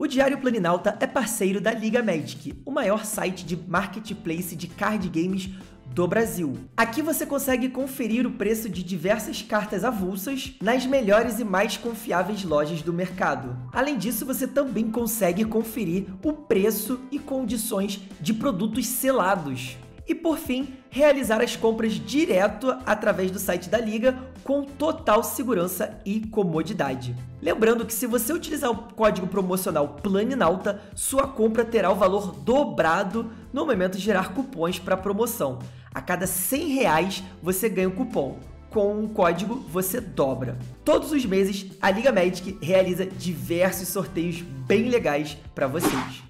O Diário Planinalta é parceiro da Liga Magic, o maior site de marketplace de card games do Brasil. Aqui você consegue conferir o preço de diversas cartas avulsas nas melhores e mais confiáveis lojas do mercado. Além disso, você também consegue conferir o preço e condições de produtos selados. E por fim, realizar as compras direto através do site da Liga com total segurança e comodidade. Lembrando que se você utilizar o código promocional PLANINAUTA, sua compra terá o valor dobrado no momento de gerar cupons para promoção. A cada 100 reais você ganha um cupom. Com um código você dobra. Todos os meses a Liga Magic realiza diversos sorteios bem legais para vocês.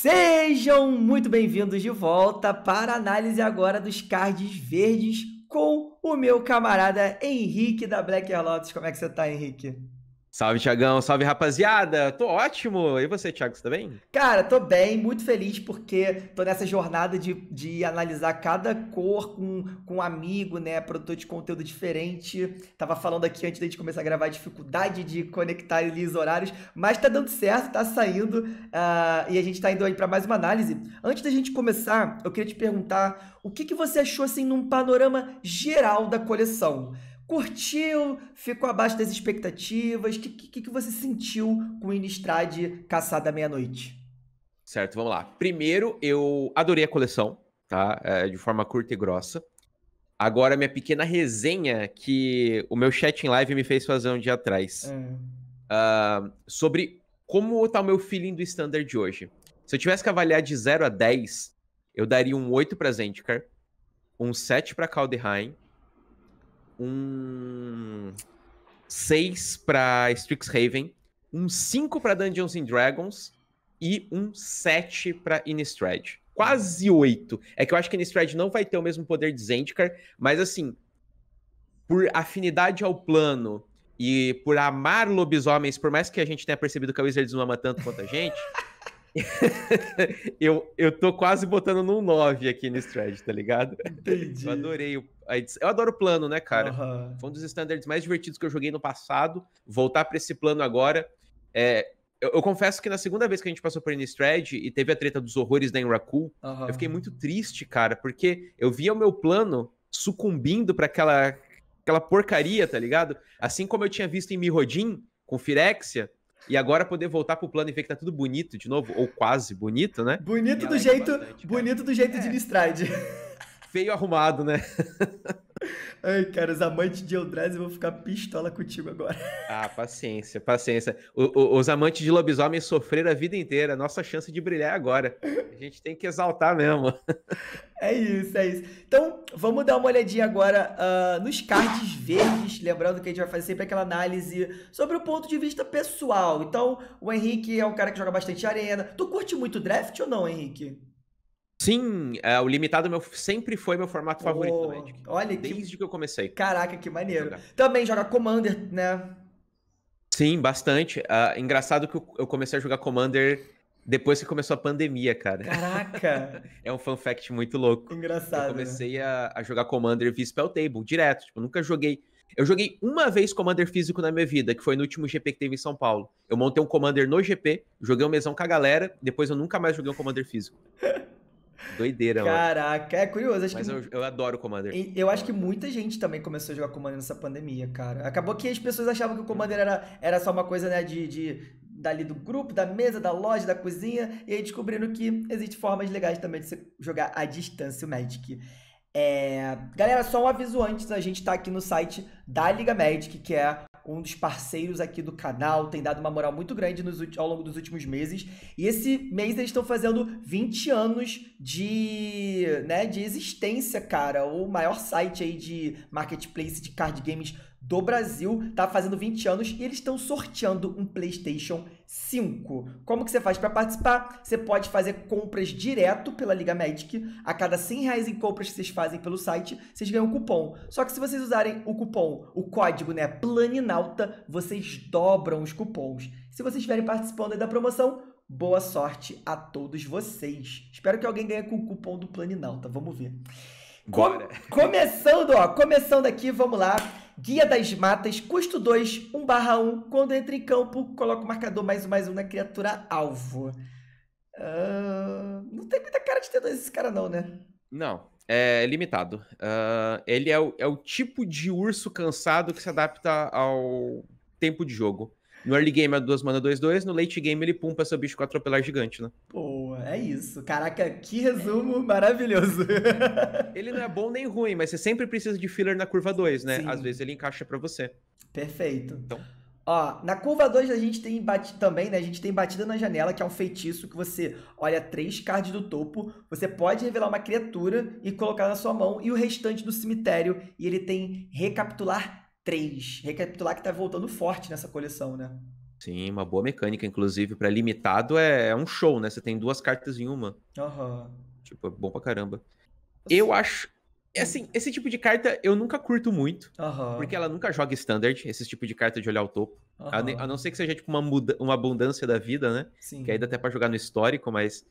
Sejam muito bem-vindos de volta para a análise agora dos cards verdes com o meu camarada Henrique da Black Lotus. Como é que você está, Henrique? Salve, Tiagão. Salve, rapaziada. Tô ótimo. E você, Thiago, você tá bem? Cara, tô bem. Muito feliz porque tô nessa jornada de, de analisar cada cor com, com um amigo, né? Produtor de conteúdo diferente. Tava falando aqui antes da gente começar a gravar a dificuldade de conectar ali os horários, mas tá dando certo, tá saindo. Uh, e a gente tá indo aí pra mais uma análise. Antes da gente começar, eu queria te perguntar o que, que você achou, assim, num panorama geral da coleção? Curtiu? Ficou abaixo das expectativas? O que, que, que, você sentiu com o Inistrad Caçada Meia-Noite? Certo, vamos lá. Primeiro, eu adorei a coleção, tá? É, de forma curta e grossa. Agora, minha pequena resenha que o meu chat em live me fez fazer um dia atrás. Uh, sobre como tá o meu feeling do standard de hoje. Se eu tivesse que avaliar de 0 a 10, eu daria um 8 pra Zendikar, um 7 pra Kaldheim um 6 para Strixhaven, um 5 para Dungeons and Dragons e um 7 para Innistrad. Quase 8. É que eu acho que Innistrad não vai ter o mesmo poder de Zendikar, mas assim, por afinidade ao plano e por amar lobisomens, por mais que a gente tenha percebido que a Wizards não ama tanto quanto a gente, eu, eu tô quase botando num 9 aqui no thread, tá ligado? Entendi. Eu adorei o eu adoro plano, né, cara? Uhum. Foi um dos standards mais divertidos que eu joguei no passado. Voltar para esse plano agora. É, eu, eu, confesso que na segunda vez que a gente passou por Innistrad e teve a treta dos horrores da Enraku, uhum. eu fiquei muito triste, cara, porque eu via o meu plano sucumbindo para aquela aquela porcaria, tá ligado? Assim como eu tinha visto em Mirrodin com Firexia, e agora poder voltar pro plano e ver que tá tudo bonito de novo, ou quase bonito, né? Bonito do jeito, bastante, bonito do jeito é. de Nistride. feio arrumado, né? Ai, cara, os amantes de Eldrazi vão ficar pistola contigo agora. Ah, paciência, paciência. O, o, os amantes de lobisomem sofreram a vida inteira. Nossa chance de brilhar é agora. A gente tem que exaltar mesmo. É isso, é isso. Então, vamos dar uma olhadinha agora uh, nos cards verdes. Lembrando que a gente vai fazer sempre aquela análise sobre o ponto de vista pessoal. Então, o Henrique é um cara que joga bastante arena. Tu curte muito draft ou não, Henrique? Sim, é, o limitado meu, sempre foi meu formato oh, favorito do Magic. Olha Desde que... que eu comecei. Caraca, que maneiro. Também joga Commander, né? Sim, bastante. Uh, engraçado que eu comecei a jogar Commander depois que começou a pandemia, cara. Caraca! é um fan fact muito louco. Engraçado. Eu né? comecei a, a, jogar Commander via Spell Table, direto. Tipo, nunca joguei. Eu joguei uma vez Commander físico na minha vida, que foi no último GP que teve em São Paulo. Eu montei um Commander no GP, joguei um mesão com a galera, depois eu nunca mais joguei um Commander físico. Doideira, Caraca, mano. é curioso. Acho Mas que... eu, eu adoro Commander. eu acho que muita gente também começou a jogar Commander nessa pandemia, cara. Acabou que as pessoas achavam que o Commander era, era só uma coisa, né, de, de dali do grupo, da mesa, da loja, da cozinha, e aí descobrindo que existem formas legais também de você jogar à distância o Magic. É... Galera, só um aviso antes, a gente tá aqui no site da Liga Magic, que é um dos parceiros aqui do canal, tem dado uma moral muito grande nos, ao longo dos últimos meses. E esse mês eles estão fazendo 20 anos de, né, de existência, cara. O maior site aí de marketplace de card games do Brasil, tá fazendo 20 anos e eles estão sorteando um PlayStation 5. Como que você faz para participar? Você pode fazer compras direto pela Liga Magic. A cada 100 reais em compras que vocês fazem pelo site, vocês ganham um cupom. Só que se vocês usarem o cupom, o código, né, Planinalta, vocês dobram os cupons. Se vocês estiverem participando da promoção, boa sorte a todos vocês. Espero que alguém ganhe com o cupom do Planinalta. Vamos ver. Bora. Com... começando, ó, começando aqui, vamos lá. Guia das Matas, custo 2, 1 barra 1. Quando entra em campo, coloca o marcador mais um mais um na criatura alvo. Uh, não tem muita cara de ter dois esse cara, não, né? Não, é limitado. Uh, ele é o, é o tipo de urso cansado que se adapta ao tempo de jogo. No early game é duas mana 2-2, no late game ele pumpa seu bicho com atropelar gigante, né? Boa, é isso. Caraca, que resumo maravilhoso. ele não é bom nem ruim, mas você sempre precisa de filler na curva 2, né? Sim. Às vezes ele encaixa para você. Perfeito. Então. Ó, na curva 2 a gente tem batido também, né? A gente tem batida na janela, que é um feitiço que você olha três cards do topo, você pode revelar uma criatura e colocar na sua mão e o restante do cemitério, e ele tem recapitular 3. Recapitular que tá voltando forte nessa coleção, né? Sim, uma boa mecânica, inclusive, para limitado é, é, um show, né? Você tem duas cartas em uma. Uhum. Tipo, é bom pra caramba. Eu acho. É assim, esse tipo de carta eu nunca curto muito. Uhum. Porque ela nunca joga standard, esse tipo de carta de olhar o topo. Uhum. A, a, não ser que seja, tipo, uma, muda, uma abundância da vida, né? Sim. Que ainda até pra jogar no histórico, mas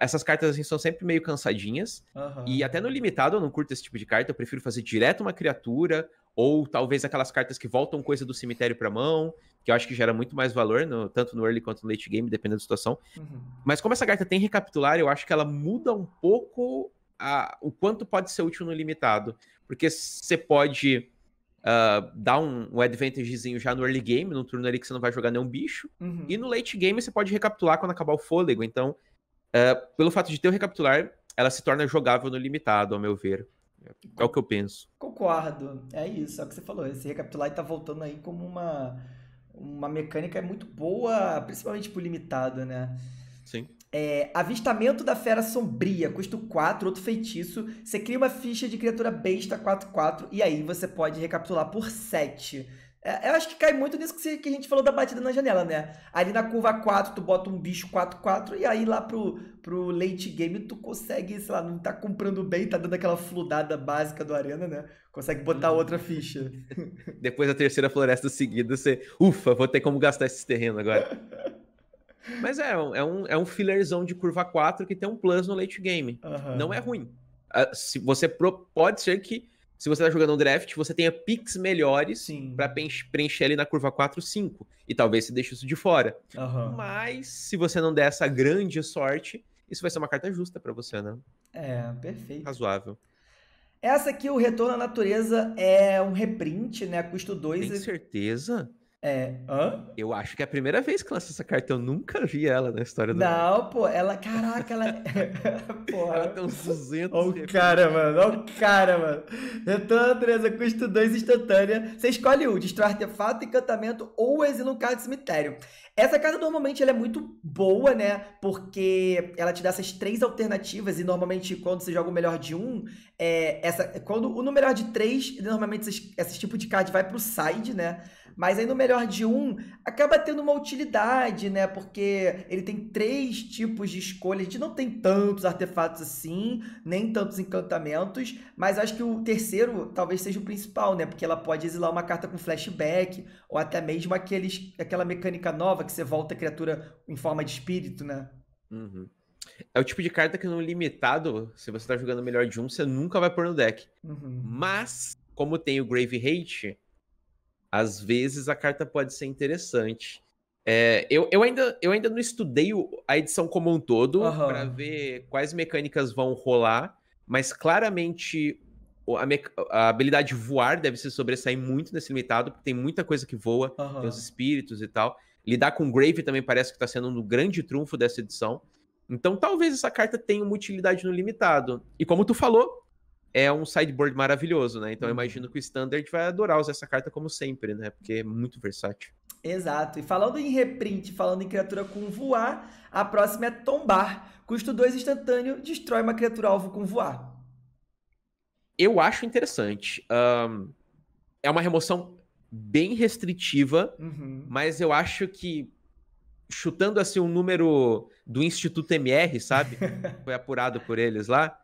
essas cartas assim, são sempre meio cansadinhas. Uhum. E até no limitado eu não curto esse tipo de carta. Eu prefiro fazer direto uma criatura. Ou talvez aquelas cartas que voltam coisa do cemitério pra mão. Que eu acho que gera muito mais valor, no, tanto no early quanto no late game, dependendo da situação. Uhum. Mas como essa carta tem recapitular, eu acho que ela muda um pouco a, o quanto pode ser útil no limitado. Porque você pode. Uh, dar um, um advantagezinho já no early game, no turno ali que você não vai jogar nenhum bicho. Uhum. E no late game você pode recapitular quando acabar o fôlego. Então, é, pelo fato de ter o recapitular, ela se torna jogável no limitado, ao meu ver. É o que eu penso. Concordo. É isso, é o que você falou. Esse recapitular está voltando aí como uma, uma mecânica muito boa, principalmente pro limitado, né? Sim. É, avistamento da Fera Sombria, custo 4, outro feitiço. Você cria uma ficha de criatura besta 4-4 e aí você pode recapitular por 7. É, eu acho que cai muito nisso que, você, que, a gente falou da batida na janela, né? Ali na curva 4, tu bota um bicho 4-4 e aí lá pro, pro late game tu consegue, sei lá, não tá comprando bem, tá dando aquela fludada básica do Arena, né? Consegue botar uhum. outra ficha. Depois da terceira floresta seguida, você, ufa, vou ter como gastar esse terreno agora. Mas é, é um, é um fillerzão de curva 4 que tem um plus no late game. Uhum. Não é ruim. Ah, se você pro, pode ser que se você está jogando um draft, você tenha picks melhores para preencher ele na curva 4, 5. E talvez você deixe isso de fora. Uhum. Mas se você não der essa grande sorte, isso vai ser uma carta justa para você, né? É, perfeito. Razoável. Essa aqui, o Retorno à Natureza, é um reprint, né? Custo 2. Tem e... certeza? É, hã? Eu acho que é a primeira vez que lança essa carta, eu nunca vi ela na história do. Não, mundo. pô, ela, caraca, ela. É Porra. Ela tem uns 200. Olha o cara, mano, olha o cara, mano. Retorno à natureza, custo 2 instantânea. Você escolhe um: destrói artefato, encantamento ou exila um card de cemitério. Essa carta normalmente ela é muito boa, né? Porque ela te dá essas três alternativas e normalmente quando você joga o melhor de um, é, essa, quando o no melhor é de três, normalmente esses, esse tipo de card vai pro side, né? Mas aí no melhor melhor de um acaba tendo uma utilidade, né? Porque ele tem três tipos de escolha. A gente não tem tantos artefatos assim, nem tantos encantamentos, mas acho que o terceiro talvez seja o principal, né? Porque ela pode exilar uma carta com flashback, ou até mesmo aqueles, aquela mecânica nova que você volta a criatura em forma de espírito, né? Uhum. É o tipo de carta que no limitado, se você tá jogando melhor de um, você nunca vai pôr no deck. Uhum. Mas, como tem o Grave Hate, às vezes a carta pode ser interessante. É, eu, eu, ainda, eu ainda não estudei a edição como um todo uhum. para ver quais mecânicas vão rolar, mas claramente a, a, habilidade voar deve se sobressair muito nesse limitado, porque tem muita coisa que voa, uhum. tem os espíritos e tal. Lidar com Grave também parece que está sendo um grande trunfo dessa edição. Então talvez essa carta tenha uma utilidade no limitado. E como tu falou, é um sideboard maravilhoso, né? Então eu uhum. imagino que o Standard vai adorar usar essa carta como sempre, né? Porque é muito versátil. Exato. E falando em reprint, falando em criatura com voar, a próxima é tombar. Custo 2 instantâneo, destrói uma criatura alvo com voar. Eu acho interessante. Um, é uma remoção bem restritiva, uhum. mas eu acho que chutando assim um número do Instituto MR, sabe? Foi apurado por eles lá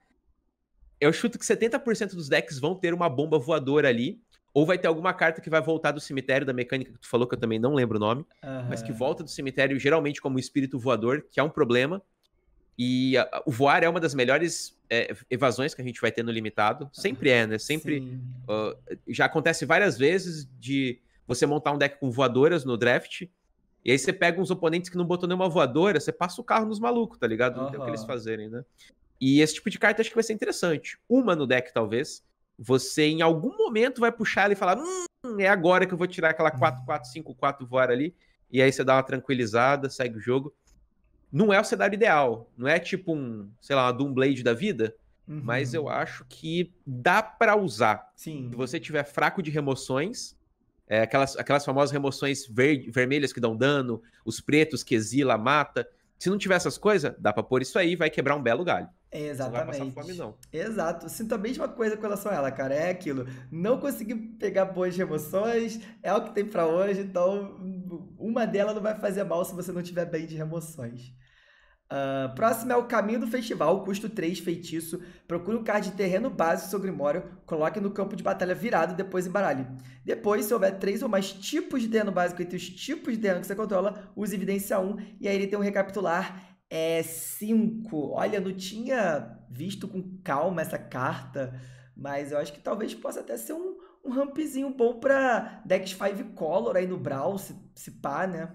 eu chuto que 70% dos decks vão ter uma bomba voadora ali. Ou vai ter alguma carta que vai voltar do cemitério da mecânica que tu falou, que eu também não lembro o nome. Uhum. Mas que volta do cemitério geralmente como espírito voador, que é um problema. E a, o voar é uma das melhores é, evasões que a gente vai ter no limitado. Sempre é, né? Sempre. Uh, já acontece várias vezes de você montar um deck com voadoras no draft. E aí você pega uns oponentes que não botou nenhuma voadora, você passa o carro nos malucos, tá ligado? Não tem o que eles fazerem, né? E esse tipo de carta acho que vai ser interessante. Uma no deck, talvez. Você em algum momento vai puxar ela e falar: Hum, é agora que eu vou tirar aquela 4-4-5-4 hum. voar ali. E aí você dá uma tranquilizada, segue o jogo. Não é o cenário ideal. Não é tipo um, sei lá, uma Doomblade da vida. Uhum. Mas eu uhum. acho que dá para usar. Sim. Se você tiver fraco de remoções, é, aquelas, aquelas famosas remoções ver, vermelhas que dão dano, os pretos que exila, mata. Se não tiver essas coisas, dá pra pôr isso aí, vai quebrar um belo galho. Exatamente. Não vai passar fome, não. Exato. Sinto a mesma coisa com relação a ela, cara. É aquilo. Não consegui pegar boas emoções, é o que tem para hoje, então uma delas não vai fazer mal se você não tiver bem de emoções. Uh, ah, próximo é o caminho do festival, custo 3, feitiço. Procure um card de terreno básico seu Grimório, coloque no campo de batalha virado e depois embaralhe. Depois, se houver três ou mais tipos de terreno básico entre os tipos de terreno que você controla, use evidência 1 e aí ele tem um recapitular é 5. Olha, não tinha visto com calma essa carta, mas eu acho que talvez possa até ser um, um rampzinho bom pra Dex 5 Color aí no Brawl, se, se pá, né?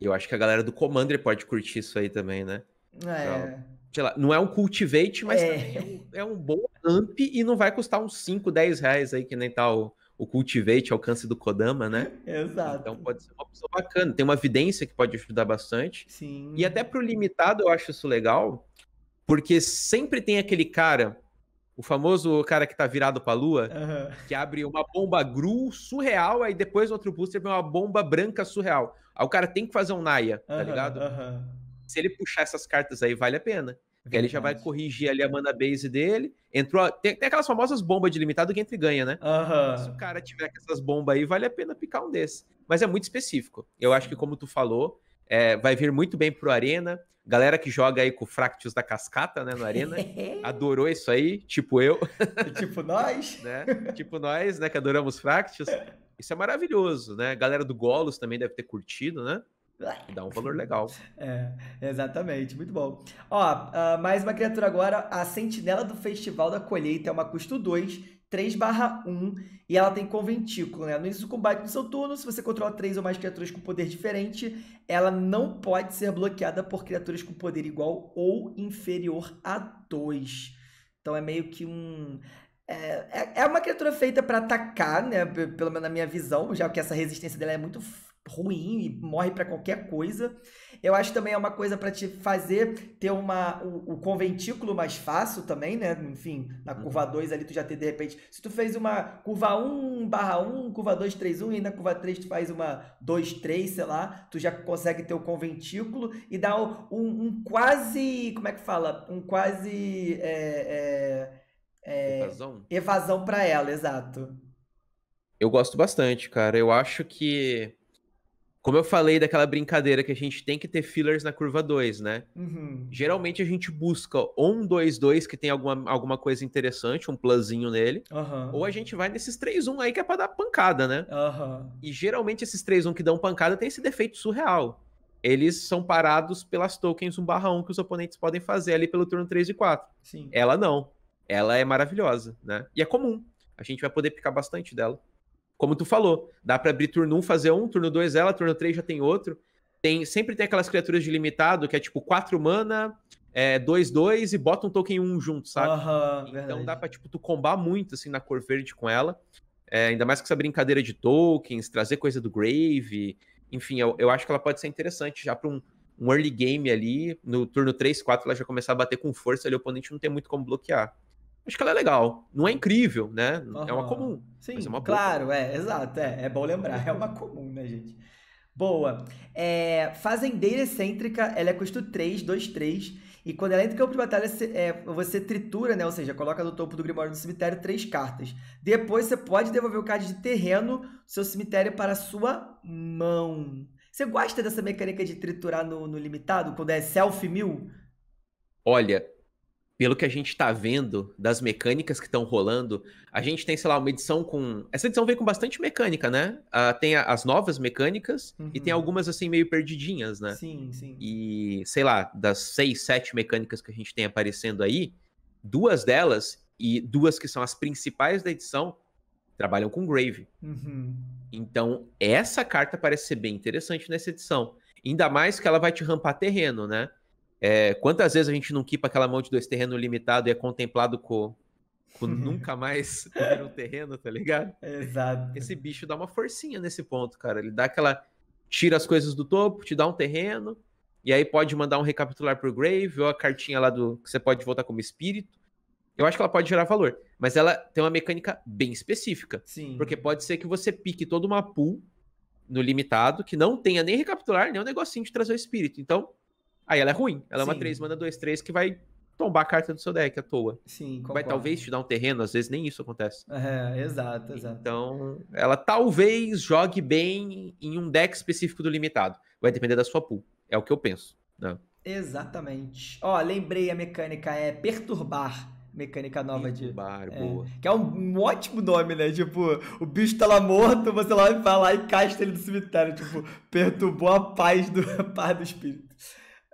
Eu acho que a galera do Commander pode curtir isso aí também, né? É. Então, lá, não é um cultivate, mas é. é um, é um bom ramp e não vai custar uns 5, 10 reais aí, que nem tal. Tá o o Cultivate alcance do Kodama, né? Exato. Então pode ser uma opção bacana. Tem uma evidência que pode ajudar bastante. Sim. E até pro limitado eu acho isso legal, porque sempre tem aquele cara, o famoso cara que tá virado pra lua, uhum. que abre uma bomba gru surreal, aí depois outro booster vem uma bomba branca surreal. Aí o cara tem que fazer um Naya, uhum, tá ligado? Uhum. Se ele puxar essas cartas aí, vale a pena. Verdade. ele já vai corrigir ali a mana base dele. Entrou. Tem, tem aquelas famosas bombas de limitado quem entre ganha, né? Uhum. Se o cara tiver com essas bombas aí, vale a pena picar um desses. Mas é muito específico. Eu acho que, como tu falou, é, vai vir muito bem pro Arena. Galera que joga aí com o Fractus da Cascata, né, no Arena, adorou isso aí, tipo eu. tipo nós. né? Tipo nós, né, que adoramos Fractus. Isso é maravilhoso, né? A galera do Golos também deve ter curtido, né? Dá um valor legal. É, exatamente, muito bom. Ó, uh, mais uma criatura agora, a Sentinela do Festival da Colheita é uma custo 2, 3 barra 1, e ela tem conventículo, né? No início do combate no seu turno, se você controla três ou mais criaturas com poder diferente, ela não pode ser bloqueada por criaturas com poder igual ou inferior a 2. Então é meio que um... É, é, é uma criatura feita para atacar, né? Pelo menos na minha visão, já que essa resistência dela é muito ruim e morre para qualquer coisa. Eu acho também é uma coisa para te fazer ter uma o, o, conventículo mais fácil também, né? Enfim, na uhum. curva 2 ali tu já tem de repente, se tu fez uma curva 1 barra 1, curva 2, 3, 1 e na curva 3 tu faz uma 2, 3, sei lá, tu já consegue ter o conventículo e dá um, um quase, como é que fala? Um quase é, é, é evasão, evasão para ela, exato. Eu gosto bastante, cara. Eu acho que como eu falei daquela brincadeira que a gente tem que ter fillers na curva 2, né? Uhum. Geralmente a gente busca ou um 2-2 que tem alguma, alguma coisa interessante, um plusinho nele, uhum. ou a gente vai nesses 3-1 aí que é pra dar pancada, né? Uhum. E geralmente esses 3-1 que dão pancada tem esse defeito surreal. Eles são parados pelas tokens 1/1 que os oponentes podem fazer ali pelo turno 3 e 4. Sim. Ela não. Ela é maravilhosa, né? E é comum. A gente vai poder picar bastante dela como tu falou, dá para abrir turno 1, fazer um, turno 2 ela, turno 3 já tem outro. Tem, sempre tem aquelas criaturas de limitado, que é tipo 4 mana, 2-2 é, e bota um token 1 junto, sabe? Uhum, então verdade. dá pra, tipo, tu combar muito, assim, na cor verde com ela. É, ainda mais com essa brincadeira de tokens, trazer coisa do Grave. Enfim, eu, eu acho que ela pode ser interessante já pra um, um early game ali. No turno 3, 4, ela já começar a bater com força ali, o oponente não tem muito como bloquear acho que ela é legal. Não é incrível, né? Uhum. É uma comum. Sim, é uma claro, é, exato. É, é bom lembrar, é uma comum, né, gente? Boa. É, fazendeira excêntrica, ela é custo 3, 2, 3. E quando ela entra em campo de batalha, é, você tritura, né? Ou seja, coloca no topo do Grimório do cemitério três cartas. Depois você pode devolver o card de terreno do seu cemitério para sua mão. Você gosta dessa mecânica de triturar no, no limitado, quando é self mil? Olha, pelo que a gente está vendo das mecânicas que estão rolando, a gente tem, sei lá, uma edição com. Essa edição vem com bastante mecânica, né? Uh, tem a, as novas mecânicas uhum. e tem uhum. algumas, assim, meio perdidinhas, né? Sim, sim. E, sei lá, das seis, sete mecânicas que a gente tem aparecendo aí, duas delas, e duas que são as principais da edição, trabalham com Grave. Uhum. Então, essa carta parece ser bem interessante nessa edição. Ainda mais que ela vai te rampar terreno, né? É, quantas vezes a gente não quipa aquela mão de dois terreno limitado e é contemplado com, com nunca mais ter um terreno, tá ligado? Exato. Esse bicho dá uma forcinha nesse ponto, cara. Ele dá aquela. Tira as coisas do topo, te dá um terreno, e aí pode mandar um recapitular pro Grave, ou a cartinha lá do. que você pode voltar como espírito. Eu acho que ela pode gerar valor, mas ela tem uma mecânica bem específica. Sim. Porque pode ser que você pique toda uma pool no limitado, que não tenha nem recapitular, nem um negocinho de trazer o espírito. Então, Aí ela é ruim. Ela Sim. é uma 3 manda 2, 3 que vai tombar a carta do seu deck à toa. Sim, concordo. Vai talvez te dar um terreno, às vezes nem isso acontece. É, exato, exato. Então, ela talvez jogue bem em um deck específico do limitado. Vai depender da sua pool. É o que eu penso. Né? Exatamente. Ó, lembrei a mecânica é perturbar. Mecânica nova de. É, boa. Que é um, ótimo nome, né? Tipo, o bicho tá lá morto, você lá vai lá e casta ele do cemitério. Tipo, perturbou a paz do, a paz do espírito.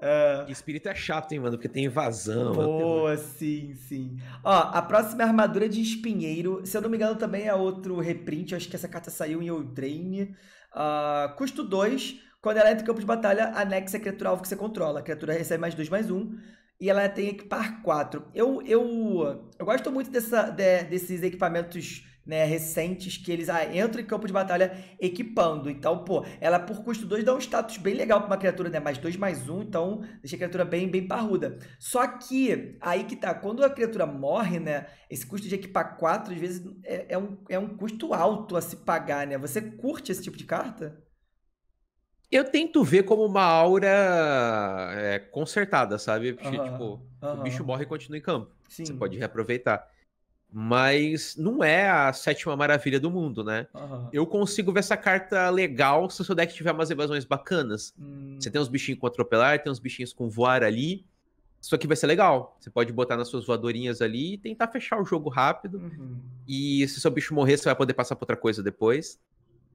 Uh... Espírito é chato, hein, mano? Porque tem invasão. Boa, é sim, sim. Ó, a próxima é Armadura de Espinheiro. Se eu não me engano, também é outro reprint. Eu acho que essa carta saiu em Outrane. Uh, custo 2. Quando ela entra em campo de batalha, anexa a criatura alvo que você controla. A criatura recebe mais 2, mais 1. Um, e ela tem equipar 4. Eu, eu, eu gosto muito dessa, de, desses equipamentos né, recentes que eles ah, entram em campo de batalha equipando. Então, pô, ela por custo 2 dá um status bem legal pra uma criatura, né? Mais 2, mais 1, um, então deixa a criatura bem, bem parruda. Só que, aí que tá, quando a criatura morre, né? Esse custo de equipar 4, às vezes, é, é, um, é um custo alto a se pagar, né? Você curte esse tipo de carta? Eu tento ver como uma aura é, consertada, sabe? Porque, uhum, tipo, uhum. o bicho morre e continua em campo. Sim. Você pode reaproveitar mas não é a sétima maravilha do mundo, né? Uhum. Eu consigo ver essa carta legal se o seu deck tiver umas evasões bacanas. Hum. Você tem uns bichinhos com atropelar, tem uns bichinhos com voar ali. Isso aqui vai ser legal. Você pode botar nas suas voadorinhas ali e tentar fechar o jogo rápido. Uhum. E se seu bicho morrer, você vai poder passar pra outra coisa depois.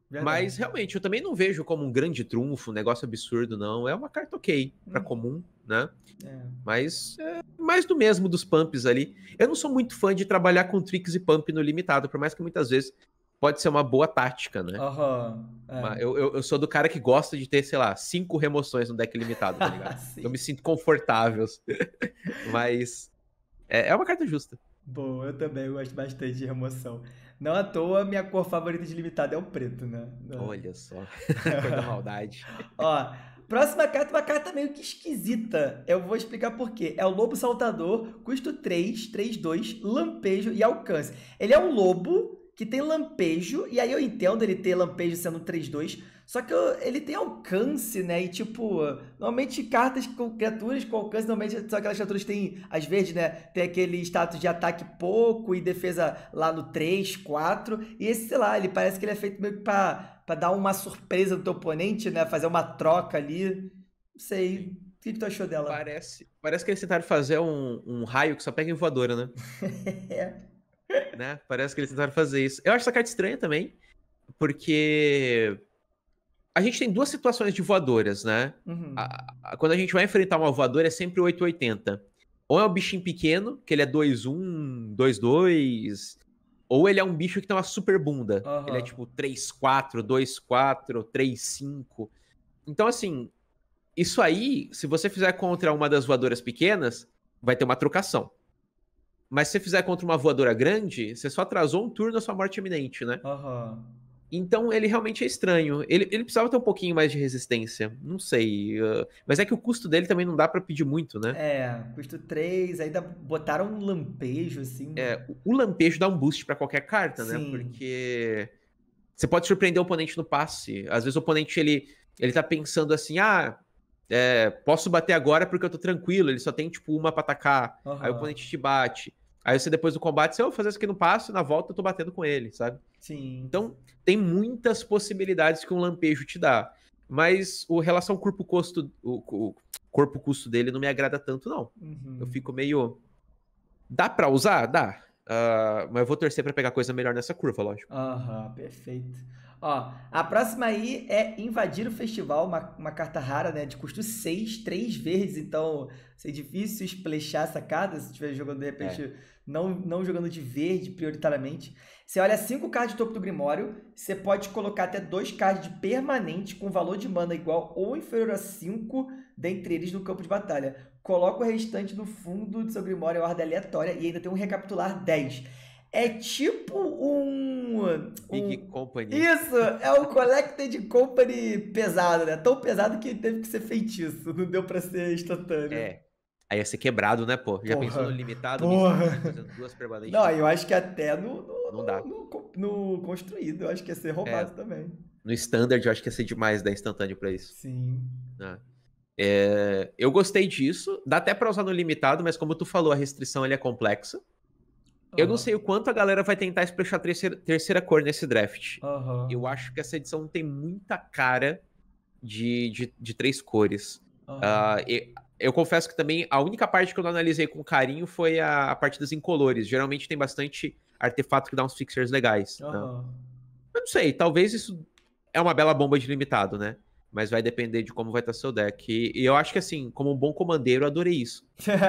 Verdade. Mas realmente, eu também não vejo como um grande trunfo, um negócio absurdo, não. É uma carta ok, pra uhum. comum né? É. Mas é mais do mesmo dos pumps ali. Eu não sou muito fã de trabalhar com tricks e pump no limitado, por mais que muitas vezes pode ser uma boa tática, né? Uhum, é. eu, eu, eu, sou do cara que gosta de ter, sei lá, cinco remoções no deck limitado, tá ligado? eu me sinto confortável. Mas é, é uma carta justa. Bom, eu também gosto bastante de remoção. Não à toa, minha cor favorita de limitado é o preto, né? Olha só, da maldade. Ó, Próxima carta, é uma carta meio que esquisita. Eu vou explicar por quê. É o Lobo Saltador, custo 3, 3, 2, lampejo e alcance. Ele é um lobo que tem lampejo, e aí eu entendo ele ter lampejo sendo 3, 2, só que ele tem alcance, né? E tipo, normalmente cartas com criaturas com alcance, normalmente são aquelas criaturas que têm, às vezes, né? Tem aquele status de ataque pouco e defesa lá no 3, 4. E esse, sei lá, ele parece que ele é feito meio que pra, pra dar uma surpresa no teu oponente, né? Fazer uma troca ali. Não sei. O que, que tu achou dela? Parece, parece que eles tentaram fazer um, um raio que só pega em voadora, né? é. Né? Parece que eles tentaram fazer isso. Eu acho essa carta estranha também, porque a gente tem duas situações de voadoras, né? Uhum. A, a, quando a gente vai enfrentar uma voadora é sempre 880. Ou é um bichinho pequeno, que ele é 2-1, 2-2, ou ele é um bicho que tem uma super bunda. Uhum. Ele é tipo 3-4, 2-4, 3-5. Então, assim, isso aí, se você fizer contra uma das voadoras pequenas, vai ter uma trocação. Mas se você fizer contra uma voadora grande, você só atrasou um turno a sua morte iminente, né? Aham. Uhum. Então ele realmente é estranho. Ele, ele precisava ter um pouquinho mais de resistência. Não sei. Ah, mas é que o custo dele também não dá para pedir muito, né? É, custo 3, ainda botaram um lampejo, assim. É, o, lampejo dá um boost para qualquer carta, né? Sim. né? Porque você pode surpreender o oponente no passe. Às vezes o oponente ele, ele tá pensando assim, ah. É, posso bater agora porque eu tô tranquilo, ele só tem tipo uma pra atacar. Uhum. Aí o oponente te bate. Aí você depois do combate, você, eu oh, fazer isso aqui no passe, na volta eu tô batendo com ele, sabe? Sim. Então, tem muitas possibilidades que um lampejo te dá. Mas o relação corpo-custo o, corpo custo dele não me agrada tanto, não. Uhum. Eu fico meio. Dá pra usar? Dá. Uh, mas eu vou torcer para pegar coisa melhor nessa curva, lógico. Aham, uhum, perfeito. Ó, a próxima aí é invadir o festival, uma, uma carta rara, né? De custo 6, 3 verdes então é difícil esplechar essa carta se estiver jogando de repente, é. não, não jogando de verde prioritariamente. Você olha 5 cards de topo do Grimório, você pode colocar até 2 cards de permanente com valor de mana igual ou inferior a 5 dentre eles no campo de batalha. Coloca o restante no fundo do seu Grimório em ordem aleatória e ainda tem um recapitular 10. É tipo um, um. Big Company. Isso! É um Collected Company pesado, né? Tão pesado que teve que ser feitiço, não deu pra ser instantâneo. É. Aí ia ser quebrado, né, pô? Já porra, pensou no limitado? Porra. Fazendo duas permanentes. Não, né? eu acho que até no, no, não dá. No, no, construído, eu acho que ia ser roubado é, também. No standard, eu acho que ia ser demais da né, instantâneo pra isso. Sim. Né? É, eu gostei disso. Dá até pra usar no limitado, mas como tu falou, a restrição é complexa. Uhum. Eu não sei o quanto a galera vai tentar esprechar terceira, terceira cor nesse draft. Uhum. Eu acho que essa edição tem muita cara de, de, de três cores. Uhum. Uh, e, eu confesso que também a única parte que eu não analisei com carinho foi a, a parte das incolores. Geralmente tem bastante artefato que dá uns fixers legais. Uhum. eu não sei, talvez isso é uma bela bomba de limitado, né? Mas vai depender de como vai estar seu deck. E, e eu acho que, assim, como um bom comandeiro, eu adorei isso.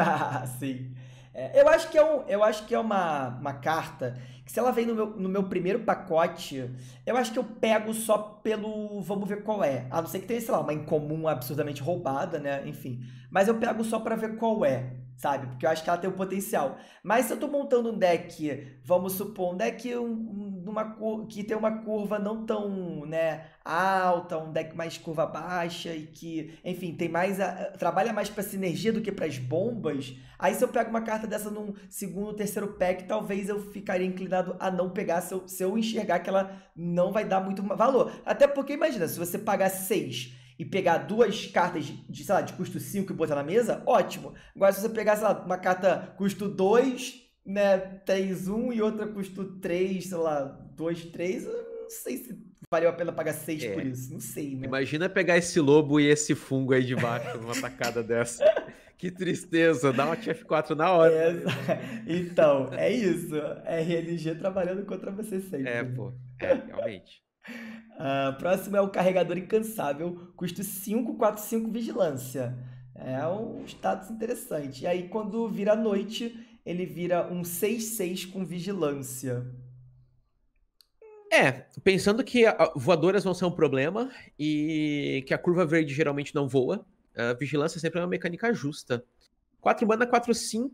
Sim. É, eu acho que é, um, eu acho que é uma, uma carta que, se ela vem no meu, no meu primeiro pacote, eu acho que eu pego só pelo. Vamos ver qual é. A não ser que tenha, sei lá, uma incomum absurdamente roubada, né? Enfim. Mas eu pego só para ver qual é sabe? Porque eu acho que ela tem o um potencial. Mas se eu tô montando um deck, vamos supor, um deck um, uma, que tem uma curva não tão né, alta, um deck mais curva baixa e que, enfim, tem mais a, trabalha mais para sinergia do que para as bombas, aí se eu pego uma carta dessa num segundo, terceiro pack, talvez eu ficaria inclinado a não pegar se eu, se eu enxergar que ela não vai dar muito valor. Até porque, imagina, se você pagar seis e pegar duas cartas de, sei lá, de custo 5 e botar na mesa, ótimo. Agora, se você pegar, sei lá, uma carta custo 2, né, 3, 1 e outra custo 3, sei lá, 2, 3, não sei se valeu a pena pagar 6 é. por isso, não sei, né? Imagina pegar esse lobo e esse fungo aí de baixo numa tacada dessa. Que tristeza, dá uma TF4 na hora. É, então, é isso. É RNG trabalhando contra você sempre. É, pô, é, realmente. Uh, próximo é o carregador incansável, custo 545 vigilância. É um status interessante. E aí, quando vira noite, ele vira um 66 com vigilância. É, pensando que voadoras vão ser um problema e que a curva verde geralmente não voa, a vigilância sempre é uma mecânica justa. 4 mana, 4-5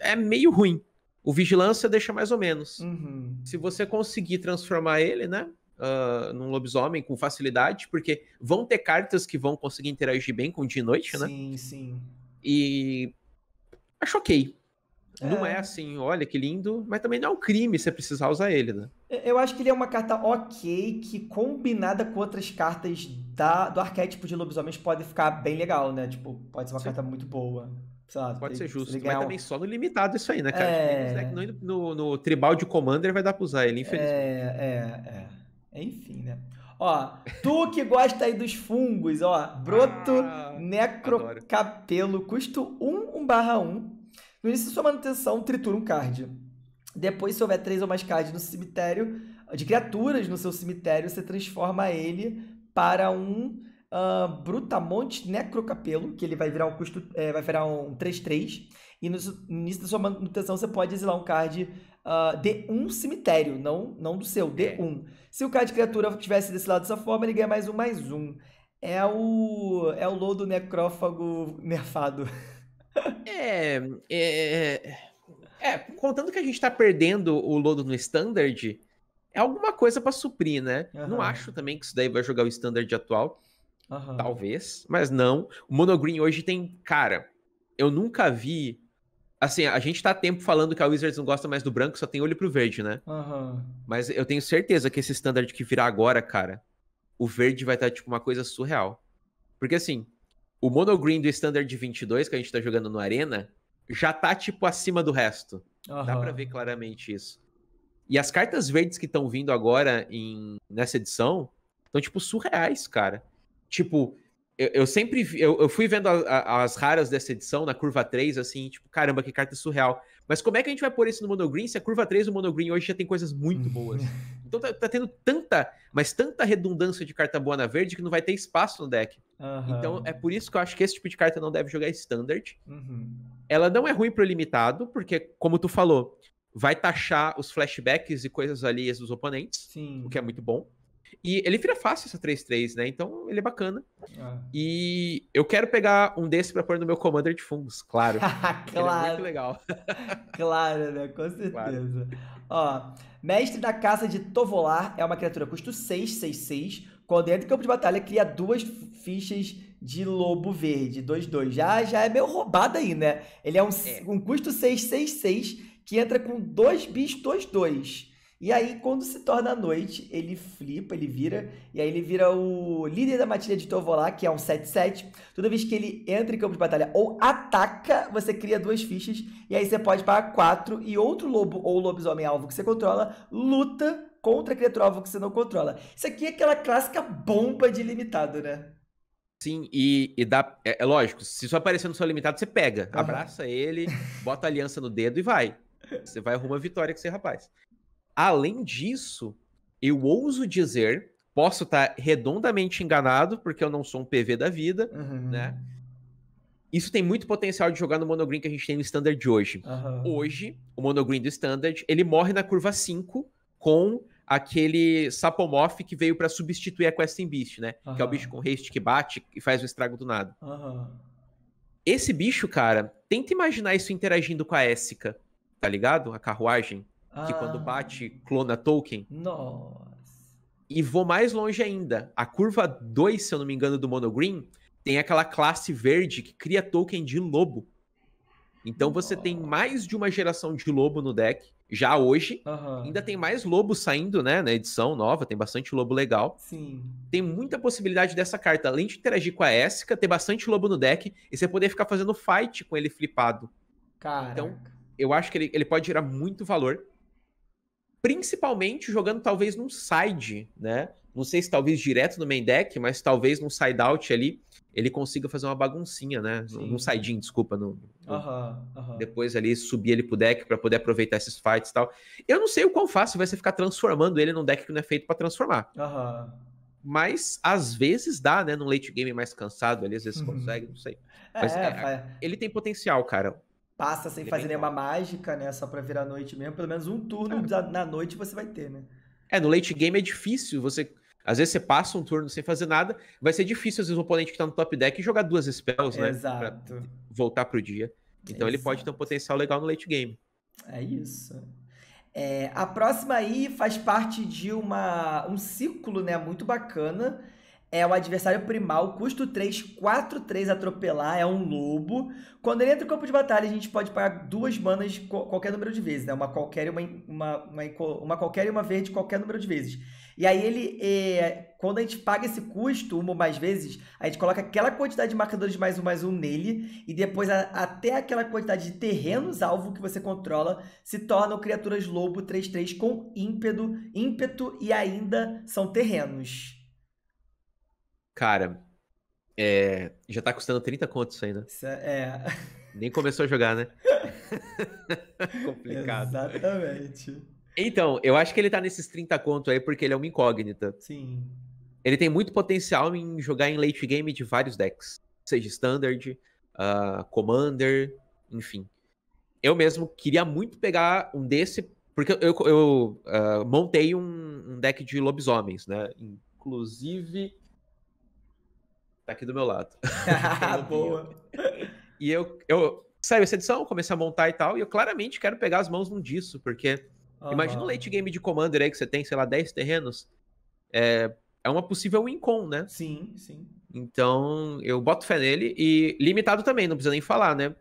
é meio ruim. O vigilância deixa mais ou menos. Uhum. Se você conseguir transformar ele, né? Uh, num lobisomem com facilidade, porque vão ter cartas que vão conseguir interagir bem com dia e noite, sim, né? Sim, sim. E acho ok. É. Não é assim, olha que lindo, mas também não é um crime você precisar usar ele, né? Eu acho que ele é uma carta ok, que combinada com outras cartas da, do arquétipo de lobisomens pode ficar bem legal, né? Tipo, pode ser uma Sim. carta muito boa. Sabe, Pode ser justo, mas também um... só no limitado isso aí, né, cara? Tipo, é... Né, no, no, no, tribal de Commander vai dar pra usar ele, é, infelizmente. É, é, é. Enfim, né? Ó, tu que gosta aí dos fungos, ó, broto ah, necrocapelo, custo 1, 1 barra 1. No início da sua manutenção, tritura um card. Depois, se houver três ou mais cards no cemitério, de criaturas no seu cemitério, você transforma ele para um uh, Brutamonte Necrocapelo, que ele vai virar um custo. É, vai virar um 3-3. E no início da sua manutenção você pode exilar um card uh, de um cemitério, não, não do seu, de é. um. Se o card de criatura tivesse desse lado dessa forma, ele ganha mais um, mais um. É o. É o lodo necrófago nerfado. É. É. É, é contando que a gente tá perdendo o lodo no standard, é alguma coisa para suprir, né? Uhum. Não acho também que isso daí vai jogar o standard atual. Uhum. Talvez, mas não. O Monogreen hoje tem. Cara, eu nunca vi. Assim, a gente tá tempo falando que a Wizards não gosta mais do branco, só tem olho pro verde, né? Uhum. Mas eu tenho certeza que esse standard que virar agora, cara, o verde vai estar tá, tipo uma coisa surreal. Porque assim, o monogreen do standard 22 que a gente tá jogando no Arena já tá tipo acima do resto. Uhum. Dá para ver claramente isso. E as cartas verdes que estão vindo agora em nessa edição estão tipo surreais, cara tipo, eu, eu sempre vi, eu, eu, fui vendo a, a, as raras dessa edição na curva 3, assim, tipo, caramba, que carta surreal. Mas como é que a gente vai pôr isso no monogreen se a curva 3 do monogreen hoje já tem coisas muito uhum. boas? Então tá, tá, tendo tanta, mas tanta redundância de carta boa na verde que não vai ter espaço no deck. Uhum. Então é por isso que eu acho que esse tipo de carta não deve jogar standard. Uhum. Ela não é ruim pro limitado, porque, como tu falou, vai taxar os flashbacks e coisas ali dos oponentes, Sim. o que é muito bom. E ele vira fácil essa 3-3, né? Então ele é bacana. Ah. E eu quero pegar um desse para pôr no meu Commander de Fungos, claro. claro. É muito legal. claro, né? Com certeza. Claro. Ó, Mestre da Caça de Tovolar é uma criatura custo 6, 6, 6. Quando entra em campo de batalha, cria duas fichas de Lobo Verde, 2, 2. Já, já é meio roubado aí, né? Ele é um, é. um custo 6, 6, 6 que entra com dois bichos, 2, 2 e aí, quando se torna noite, ele flipa, ele vira, e aí ele vira o líder da matilha de Tovolá, que é um 7-7. Toda vez que ele entra em campo de batalha ou ataca, você cria duas fichas, e aí você pode pagar quatro, e outro lobo ou lobisomem alvo que você controla luta contra a criatura alvo que você não controla. Isso aqui é aquela clássica bomba de limitado, né? Sim, e, e dá. É, é, lógico, se só aparecer no seu limitado, você pega, uhum. abraça ele, bota a aliança no dedo e vai. Você vai arrumar vitória com esse rapaz. Além disso, eu ouso dizer, posso estar redondamente enganado, porque eu não sou um PV da vida, uhum. né? Isso tem muito potencial de jogar no monogreen que a gente tem no standard de hoje. Uhum. Hoje, o monogreen do standard, ele morre na curva 5 com aquele Sapomorph que veio para substituir a Questing Beast, né? Uhum. Que é o bicho com haste que bate e faz o estrago do nada. Esse bicho, cara, tenta imaginar isso interagindo com a Essica, tá ligado? A carruagem ah. que quando ah. bate, clona token. Nossa. E vou mais longe ainda. A curva 2, se eu não me engano, do Monogreen, tem aquela classe verde que cria token de lobo. Então você tem mais de uma geração de lobo no deck, já hoje. Uhum. Ainda tem mais lobo saindo, né, na edição nova, tem bastante lobo legal. Sim. Tem muita possibilidade dessa carta, além de interagir com a Esca, ter bastante lobo no deck e você poder ficar fazendo fight com ele flipado. Cara. Então, eu acho que ele, ele pode gerar muito valor principalmente jogando talvez num side, né? Não sei se talvez direto no main deck, mas talvez num side out ali ele consiga fazer uma baguncinha, né? Sim. Num side-in, desculpa, no, no... depois ali subir ele pro deck para poder aproveitar esses fights e tal. Eu não sei o quão fácil vai ser ficar transformando ele num deck que não é feito para transformar. Mas às vezes dá, né? Num late game mais cansado ali, às vezes uhum. consegue, não sei. É, Mas, é, é, ele tem potencial, cara passa sem é fazer nenhuma mágica, né? Só pra virar noite mesmo. Pelo menos um turno é. na noite você vai ter, né? É, no late game é difícil. Você. Às vezes você passa um turno sem fazer nada. Vai ser difícil, às vezes, o oponente que tá no top deck jogar duas spells, né? Exato. Pra voltar pro dia. Então Exato. ele pode ter um potencial legal no late game. É isso. É, a próxima aí faz parte de uma, um ciclo, né? Muito bacana é o adversário primal, custo 3, 4, 3 atropelar, é um lobo. Quando ele entra no campo de batalha, a gente pode pagar duas manas qualquer número de vezes, né? Uma qualquer e uma, uma, uma, uma qualquer e uma verde qualquer número de vezes. E aí ele, é, quando a gente paga esse custo uma ou mais vezes, a gente coloca aquela quantidade de marcadores de mais um mais um nele, e depois a, até aquela quantidade de terrenos alvo que você controla se tornam criaturas lobo 3-3 com ímpeto, ímpeto e ainda são terrenos. Cara, é, já tá custando 30 contos isso aí, né? Isso é. é. Nem começou a jogar, né? Complicado. Exatamente. Então, eu acho que ele tá nesses 30 contos aí porque ele é uma incógnita. Sim. Ele tem muito potencial em jogar em late game de vários decks. Seja Standard, uh, Commander, enfim. Eu mesmo queria muito pegar um desse, porque eu, eu uh, montei um, um, deck de lobisomens, né? Inclusive, tá aqui do meu lado. Boa. E eu, eu saiu essa edição, comecei a montar e tal, e eu claramente quero pegar as mãos num disso, porque uhum. imagina um late game de Commander aí que você tem, sei lá, 10 terrenos. É, é uma possível win-con, né? Sim, sim. Então, eu boto fé nele e limitado também, não precisa nem falar, né?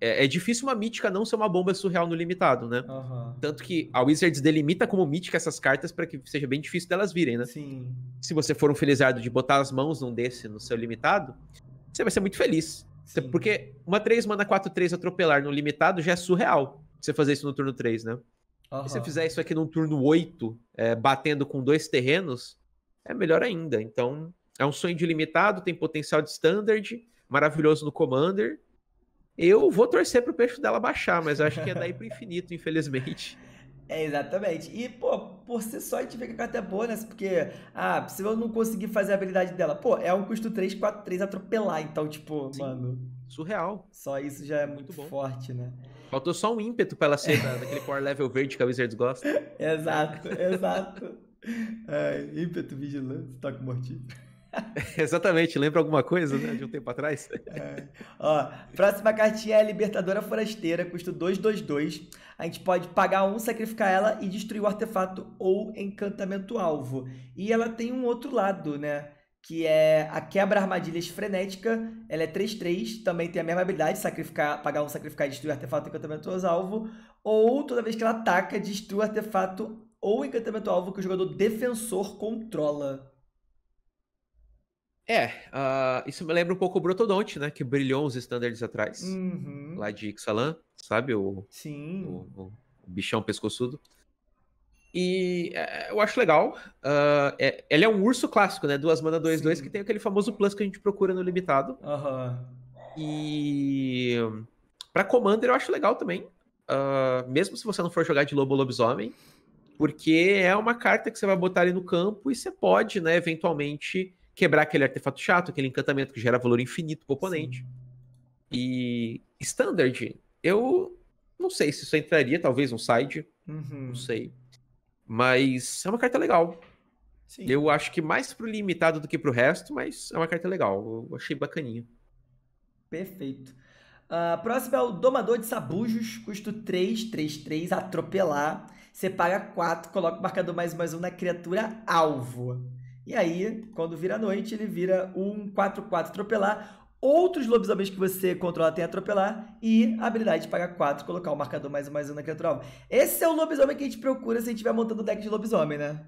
É, é, difícil uma mítica não ser uma bomba surreal no limitado, né? Uhum. Tanto que a Wizards delimita como mítica essas cartas para que seja bem difícil delas virem, né? Sim. Se você for um felizardo de botar as mãos num desse no seu limitado, você vai ser muito feliz. Sim. Porque uma 3 mana 4-3 atropelar no limitado já é surreal você fazer isso no turno 3, né? Uhum. E se você fizer isso aqui num turno 8, é, batendo com dois terrenos, é melhor ainda. Então, é um sonho de limitado, tem potencial de standard, maravilhoso no Commander eu vou torcer pro peixe dela baixar, mas eu acho que é daí pro infinito, infelizmente. É, exatamente. E, pô, por ser só a gente vê que a carta é boa, né? Porque, ah, se eu não conseguir fazer a habilidade dela, pô, é um custo 3, 4, 3 atropelar, então, tipo, Sim. mano. Surreal. Só isso já é muito, muito forte, né? Faltou só um ímpeto pra ela ser daquele power level verde que a Wizards gosta. exato, exato. é, ímpeto, vigilante. toque mortífero. Exatamente, lembra alguma coisa, né? De um tempo atrás. É. Ó, próxima cartinha é a Libertadora Forasteira, custa 222. A gente pode pagar um, sacrificar ela e destruir o artefato ou encantamento alvo. E ela tem um outro lado, né? Que é a quebra armadilhas frenética. Ela é 3-3, também tem a mesma habilidade, sacrificar, pagar um, sacrificar e destruir artefato ou encantamento alvo. Ou toda vez que ela ataca, destrua artefato ou encantamento alvo que o jogador defensor controla. É, uh, isso me lembra um pouco o Brotodonte, né? Que brilhou uns standards atrás. Uhum. Lá de Ixalan, sabe? O, Sim. O, o, bichão pescoçudo. E é, é eu acho legal. Uh, é, ele é um urso clássico, né? Duas mana 2 dois, que tem aquele famoso plus que a gente procura no limitado. Aham. Uhum. E. Pra Commander eu acho legal também. Uh, mesmo se você não for jogar de lobo lobisomem. Porque é uma carta que você vai botar ali no campo e você pode, né, eventualmente quebrar aquele artefato chato, aquele encantamento que gera valor infinito pro oponente. Sim. E Standard, eu não sei se isso entraria, talvez um side, uhum. não sei. Mas é uma carta legal. Sim. Eu acho que mais pro limitado do que pro resto, mas é uma carta legal. Eu achei bacaninha. Perfeito. Uh, próximo é o Domador de Sabujos, custo 3, 3, 3, atropelar. Você paga 4, coloca o marcador mais mais um na criatura alvo. E aí, quando vira noite, ele vira um 4-4 atropelar. Outros lobisomens que você controla tem atropelar e a habilidade de pagar 4, colocar o marcador mais um mais um na criatura alvo. Esse é o lobisomem que a gente procura se a gente estiver montando o deck de lobisomem, né?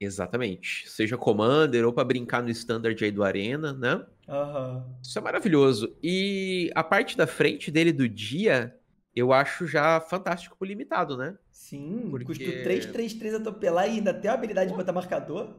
Exatamente. Seja Commander ou para brincar no standard aí do Arena, né? Uhum. Isso é maravilhoso. E a parte da frente dele do dia, eu acho já fantástico pro limitado, né? Sim, Porque... custa 3, 3, 3 atropelar e ainda tem a habilidade de botar marcador.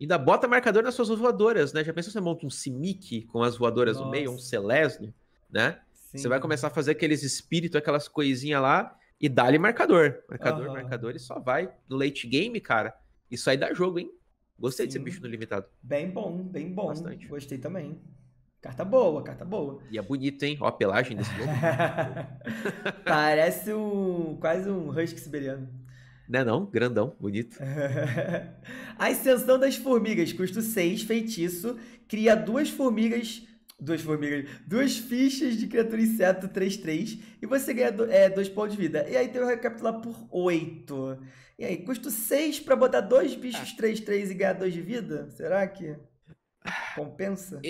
Ainda bota marcador nas suas voadoras, né? Já pensou se você monta um Simic com as voadoras Nossa. no meio, um Celesnio, né? Sim. Você vai começar a fazer aqueles espíritos, aquelas coisinhas lá e dá-lhe marcador. Marcador, uhum. marcador e só vai. No late game, cara, isso aí dá jogo, hein? Gostei Sim. desse bicho no limitado. Bem bom, bem bom. Bastante. Gostei também. Carta boa, carta boa. E é bonito, hein? Ó a pelagem desse jogo. Parece um, quase um husky siberiano. Né não, não? Grandão, bonito. a Ascensão das Formigas, custo 6, feitiço. Cria duas formigas. Duas formigas. Duas fichas de criatura inseto 3-3. E você ganha do, é, dois pontos de vida. E aí tem o recapitular por 8. E aí, custo 6 pra botar dois bichos 3-3 ah. e ganhar 2 de vida? Será que ah. compensa?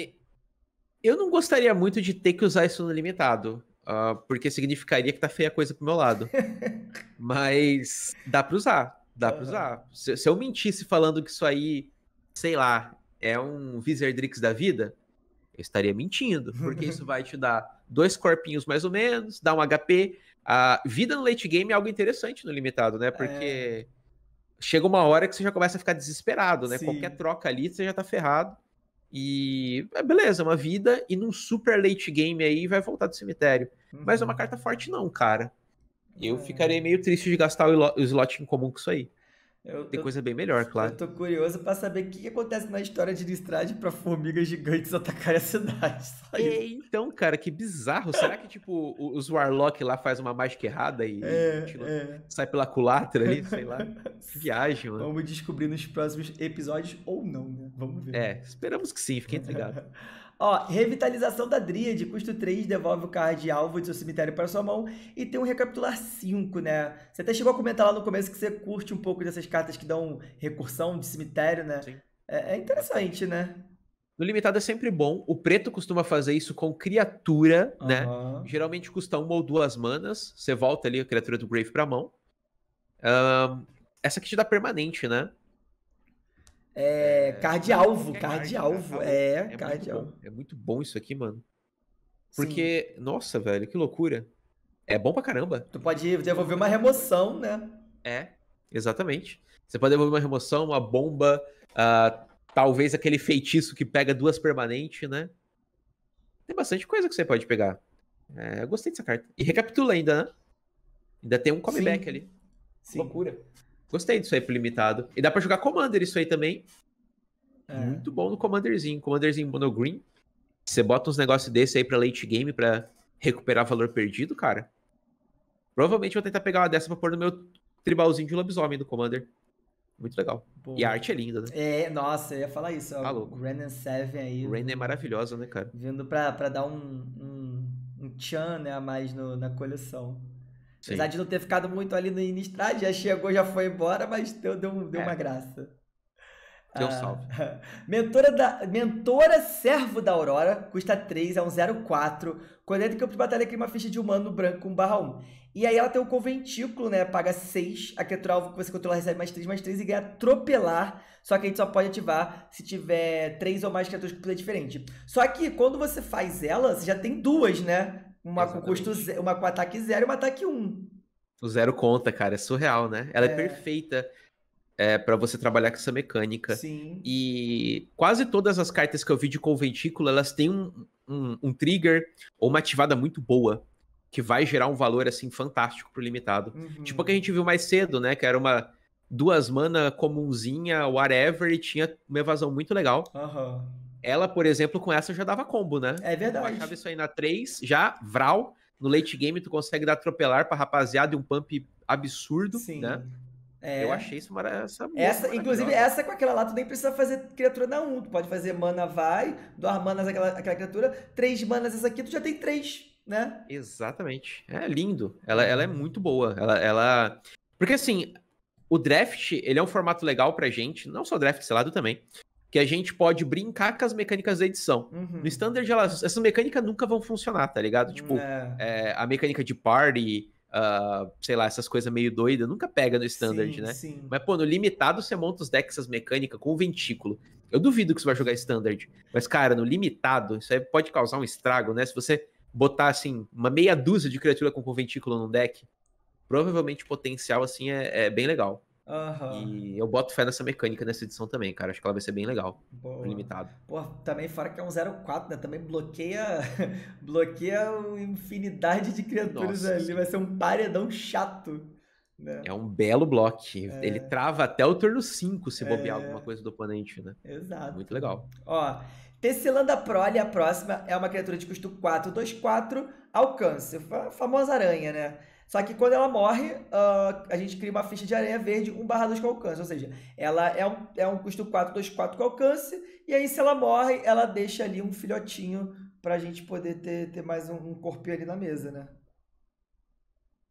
Eu não gostaria muito de ter que usar isso no limitado. Uh, porque significaria que tá feia a coisa pro meu lado. Mas dá pra usar. Dá uhum. pra usar. Se, se, eu mentisse falando que isso aí, sei lá, é um drix da vida, eu estaria mentindo. Porque isso vai te dar dois corpinhos mais ou menos, dá um HP. A vida no late game é algo interessante no limitado, né? Porque é... chega uma hora que você já começa a ficar desesperado, né? Sim. Qualquer troca ali, você já tá ferrado. E é, beleza, é uma vida e num super late game aí vai voltar do cemitério. Uhum. Mas é uma uhum. carta forte, não, cara. Eu é. ficaria meio triste de gastar o slot em comum com isso aí. Eu, Tem coisa bem melhor, claro. Eu tô curioso para saber o que, que, acontece na história de Listrade para formigas gigantes atacarem a cidade. É, então, cara, que bizarro. Será que, tipo, os Warlock lá faz uma mágica errada e, é, é. sai pela culatra ali? Sei lá. Que viagem, mano. Vamos descobrir nos próximos episódios ou não, né? Vamos ver. É, esperamos que sim. Fiquem ligados. Ó, revitalização da Dríade, custo 3, devolve o card alvo de seu cemitério para sua mão. E tem um recapitular 5, né? Você até chegou a comentar lá no começo que você curte um pouco dessas cartas que dão recursão de cemitério, né? Sim. É, é interessante, né? No limitado é sempre bom. O preto costuma fazer isso com criatura, uhum. né? Geralmente custa uma ou duas manas. Você volta ali a criatura do Grave pra mão. Um, essa aqui te dá permanente, né? É, cardialvo, é, cardialvo. É, é cardialvo. É, é, é muito bom isso aqui, mano. Porque, Sim. nossa, velho, que loucura. É bom pra caramba. Tu pode devolver uma remoção, né? É, exatamente. Você pode devolver uma remoção, uma bomba, uh, talvez aquele feitiço que pega duas permanentes, né? Tem bastante coisa que você pode pegar. É, eu gostei dessa carta. E recapitula ainda, né? Ainda tem um comeback Sim. ali. Sim. Loucura. Gostei disso aí pro limitado. E dá pra jogar Commander isso aí também. É. Muito bom no Commanderzinho. Commanderzinho green Você bota uns negócios desse aí pra late game pra recuperar valor perdido, cara. Provavelmente vou tentar pegar uma dessa pra pôr no meu tribalzinho de lobisomem do Commander. Muito legal. E a arte é linda, né? É, nossa, eu ia falar isso. Tá louco. Renan 7 aí. Renan é maravilhosa, né, cara? Vindo pra, pra dar um, um, um tchan né, a mais no, na coleção. Apesar de não ter ficado muito ali no início, tá, já chegou, já foi embora, mas deu, deu, deu é. uma graça. Deu ah, salve. mentora, da, mentora Servo da Aurora, custa 3, é um 04. Quando entra em campo de batalha, cria uma ficha de humano branco 1 barra 1. E aí ela tem o um conventículo, né? Paga 6. A criatura alvo que você controla recebe mais 3, mais 3 e ganha atropelar. Só que a gente só pode ativar se tiver 3 ou mais criaturas com poder diferente. Só que quando você faz ela, você já tem duas, né? Uma Exatamente. com custo zero, uma com ataque zero e uma ataque um. O zero conta, cara, é surreal, né? Ela é, é perfeita é, para você trabalhar com essa mecânica. Sim. E quase todas as cartas que eu vi de conventículo, elas têm um, um, um trigger ou uma ativada muito boa que vai gerar um valor assim fantástico pro limitado. Uhum. Tipo o que a gente viu mais cedo, né? Que era uma duas mana comunzinha, whatever, e tinha uma evasão muito legal. Uhum. Ela, por exemplo, com essa já dava combo, né? É verdade. Eu achava isso aí na 3, já, Vral. No late game, tu consegue dar atropelar pra rapaziada e um pump absurdo, Sim. né? É. Eu achei isso mara... essa, essa Inclusive, essa com aquela lá, tu nem precisa fazer criatura na 1. Um. Tu pode fazer mana vai, duas manas aquela, aquela criatura, três manas essa aqui, tu já tem três, né? Exatamente. É lindo. Ela, ela é muito boa. Ela, ela... Porque assim, o draft, ele é um formato legal pra gente, não só draft selado também, que a gente pode brincar com as mecânicas da edição. Uhum. No standard, elas, essas mecânicas nunca vão funcionar, tá ligado? Tipo, é. É, a mecânica de party, uh, sei lá, essas coisas meio doidas, nunca pega no standard, sim, né? Sim. Mas, pô, no limitado você monta os decks, essas mecânicas com o ventículo. Eu duvido que você vai jogar standard. Mas, cara, no limitado, isso aí pode causar um estrago, né? Se você botar, assim, uma meia dúzia de criatura com ventículo num deck, provavelmente o potencial, assim, é, é bem legal. Uhum. E eu boto fé nessa mecânica nessa edição também, cara. Acho que ela vai ser bem legal. Boa. Limitado. Pô, também fora que é um 04, né? Também bloqueia bloqueia uma infinidade de criaturas Nossa, ali. Sim. Vai ser um paredão chato. Né? É um belo bloco. É... Ele trava até o turno 5 se bobear é... alguma coisa do oponente, né? Exato. Muito legal. Ó, Tecelanda Prole, a próxima, é uma criatura de custo 4, 2, 4, alcance. A famosa aranha, né? Só que quando ela morre, uh, a gente cria uma ficha de aranha verde 1 barra 2 com alcance. Ou seja, ela é um, é um custo 4, 2, 4 com alcance. E aí, se ela morre, ela deixa ali um filhotinho pra gente poder ter, ter mais um, um corpinho ali na mesa, né?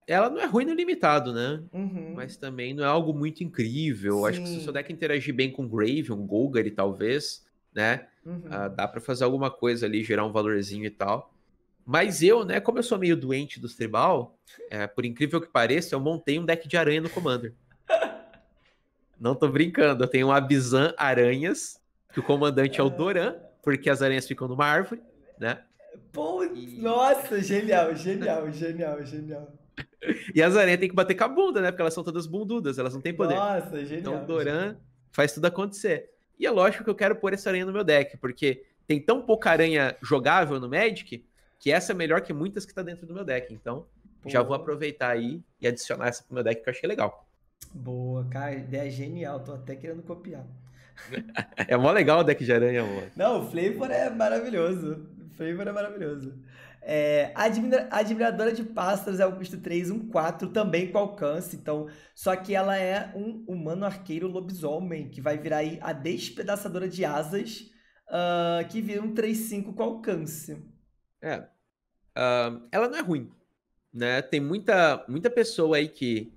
Ela não é ruim no limitado, né? Uhum. Mas também não é algo muito incrível. Sim. Acho que se o seu deck interagir bem com Grave, um Golgari, talvez, né? Uhum. Uh, dá para fazer alguma coisa ali, gerar um valorzinho e tal. Mas eu, né, como eu sou meio doente dos tribal, é, por incrível que pareça, eu montei um deck de aranha no Commander. Não tô brincando, eu tenho um Abizan Aranhas, que o comandante é o Doran, porque as aranhas ficam numa árvore, né? Pô, nossa, genial, genial, genial, genial. E as aranhas têm que bater com a bunda, né? Porque elas são todas bundudas, elas não têm poder. Nossa, genial. Então o Doran genial. faz tudo acontecer. E é lógico que eu quero pôr essa aranha no meu deck, porque tem tão pouca aranha jogável no Magic que essa é melhor que muitas que tá dentro do meu deck. Então, Pô. já vou aproveitar aí e adicionar essa pro meu deck que eu achei legal. Boa, cara, ideia genial, tô até querendo copiar. é mó legal o deck de aranha, amor. Não, o Flavor é maravilhoso. O Flavor é maravilhoso. É, admira admiradora de pássaros é o custo 3, um 4, também com alcance. Então, só que ela é um humano arqueiro lobisomem, que vai virar aí a despedaçadora de asas, uh, que vira um 3-5 com alcance. É, ela não é ruim, né? Tem muita, muita pessoa aí que,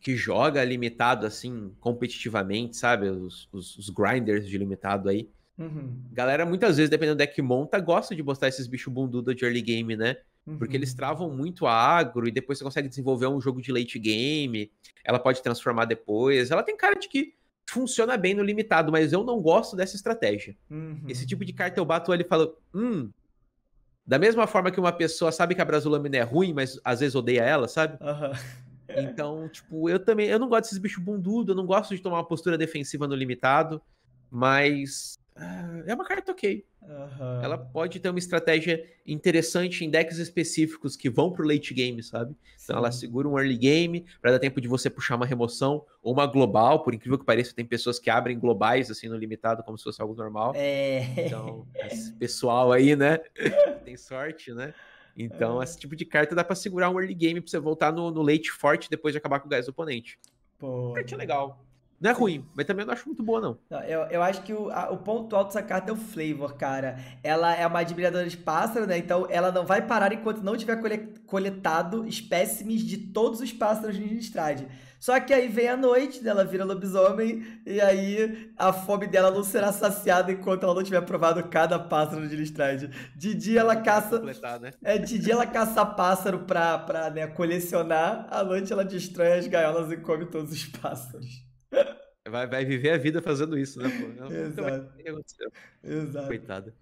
que joga limitado, assim, competitivamente, sabe? Os, os, os grinders de limitado aí. Uhum. Galera, muitas vezes, dependendo do deck que monta, gosta de botar esses bichos bunduda de early game, né? Uhum. Porque eles uhum. travam muito a agro e depois você consegue desenvolver um jogo de late game. Ela pode transformar depois. Ela tem cara de que funciona bem no limitado, mas eu não gosto dessa estratégia. Uhum. Esse tipo de carta eu bato ali e falo: hum, da mesma forma que uma pessoa sabe que a Brasilâmina é ruim, mas às vezes odeia ela, sabe? Uhum. Então, tipo, eu também, eu não gosto desses bichos bundudo, eu não gosto de tomar uma postura defensiva no limitado, mas é uma carta ok. Uhum. Ela pode ter uma estratégia interessante em decks específicos que vão pro late game, sabe? Sim. Então ela segura um early game para dar tempo de você puxar uma remoção ou uma global, por incrível que pareça, tem pessoas que abrem globais assim no limitado como se fosse algo normal. É. Então, esse pessoal aí, né? tem sorte, né? Então, é. esse tipo de carta dá para segurar um early game pra você voltar no, no late forte depois de acabar com o gás do oponente. Pô. Carta né? legal. Não é ruim, mas também eu não acho muito boa, não. eu, eu acho que o, a, o ponto alto dessa carta é o flavor, cara. Ela é uma admiradora de pássaro, né? Então ela não vai parar enquanto não tiver coletado espécimes de todos os pássaros de Nistrade. Só que aí vem a noite, né? ela vira lobisomem, e aí a fome dela não será saciada enquanto ela não tiver provado cada pássaro de Listrade. De dia ela caça. Completar, né? É, de dia ela caça pássaro pra, pra né, colecionar, à noite ela destrói as gaiolas e come todos os pássaros. Vai, vai viver a vida fazendo isso, né? Exato. Exato. Coitada.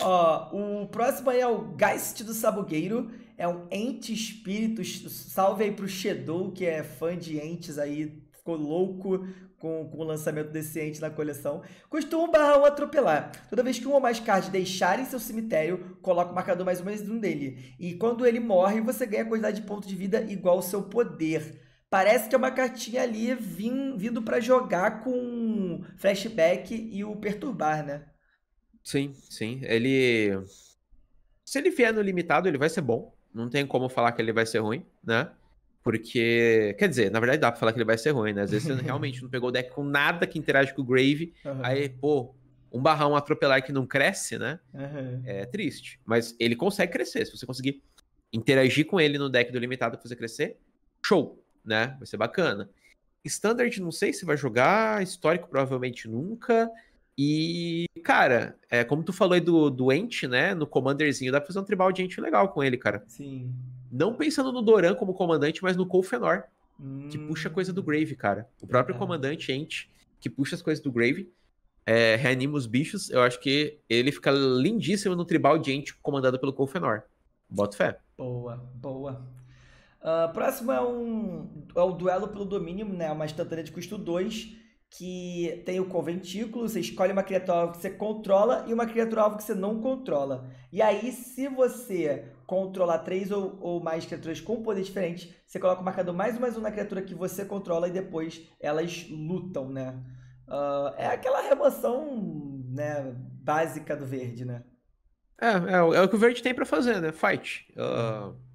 Ó, o próximo aí é o Geist do Sabugueiro. É um ente espírito. Salve aí pro Shadow, que é fã de entes aí. Ficou louco com, com o lançamento desse ente na coleção. Costuma um barra um atropelar. Toda vez que um ou mais cards deixarem seu cemitério, coloca o marcador mais ou menos um dele. E quando ele morre, você ganha a quantidade de ponto de vida igual ao seu poder. Parece que é uma cartinha ali vim, vindo para jogar com flashback e o perturbar, né? Sim, sim. Ele. Se ele vier no limitado, ele vai ser bom. Não tem como falar que ele vai ser ruim, né? Porque, quer dizer, na verdade dá pra falar que ele vai ser ruim, né? Às vezes você realmente não pegou o deck com nada que interage com o Grave, uhum. aí, pô, um barrão atropelar que não cresce, né? Uhum. É triste. Mas ele consegue crescer. Se você conseguir interagir com ele no deck do limitado pra fazer crescer, show né? Vai ser bacana. Standard, não sei se vai jogar, histórico provavelmente nunca. E, cara, é, como tu falou aí do, do Ent, né? No Commanderzinho, dá pra fazer um tribal de Ent legal com ele, cara. Sim. Não pensando no Doran como comandante, mas no Colfenor, hum. que puxa coisa do Grave, cara. O próprio é. comandante Ent, que puxa as coisas do Grave, é, reanima os bichos. Eu acho que ele fica lindíssimo no tribal de Ent comandado pelo Colfenor. Boto fé. Boa, boa. Ah, próximo é, um, é o duelo pelo domínio, né? Uma estantaria de custo 2 que tem o conventículo, você escolhe uma criatura alvo que você controla e uma criatura alvo que você não controla. E aí, se você controlar três ou, ou mais criaturas com poder diferente, você coloca o marcador mais um mais um na criatura que você controla e depois elas lutam, né? Uh, é aquela remoção né, básica do verde, né? É, é, é o que o verde tem para fazer, né? Fight. Uh...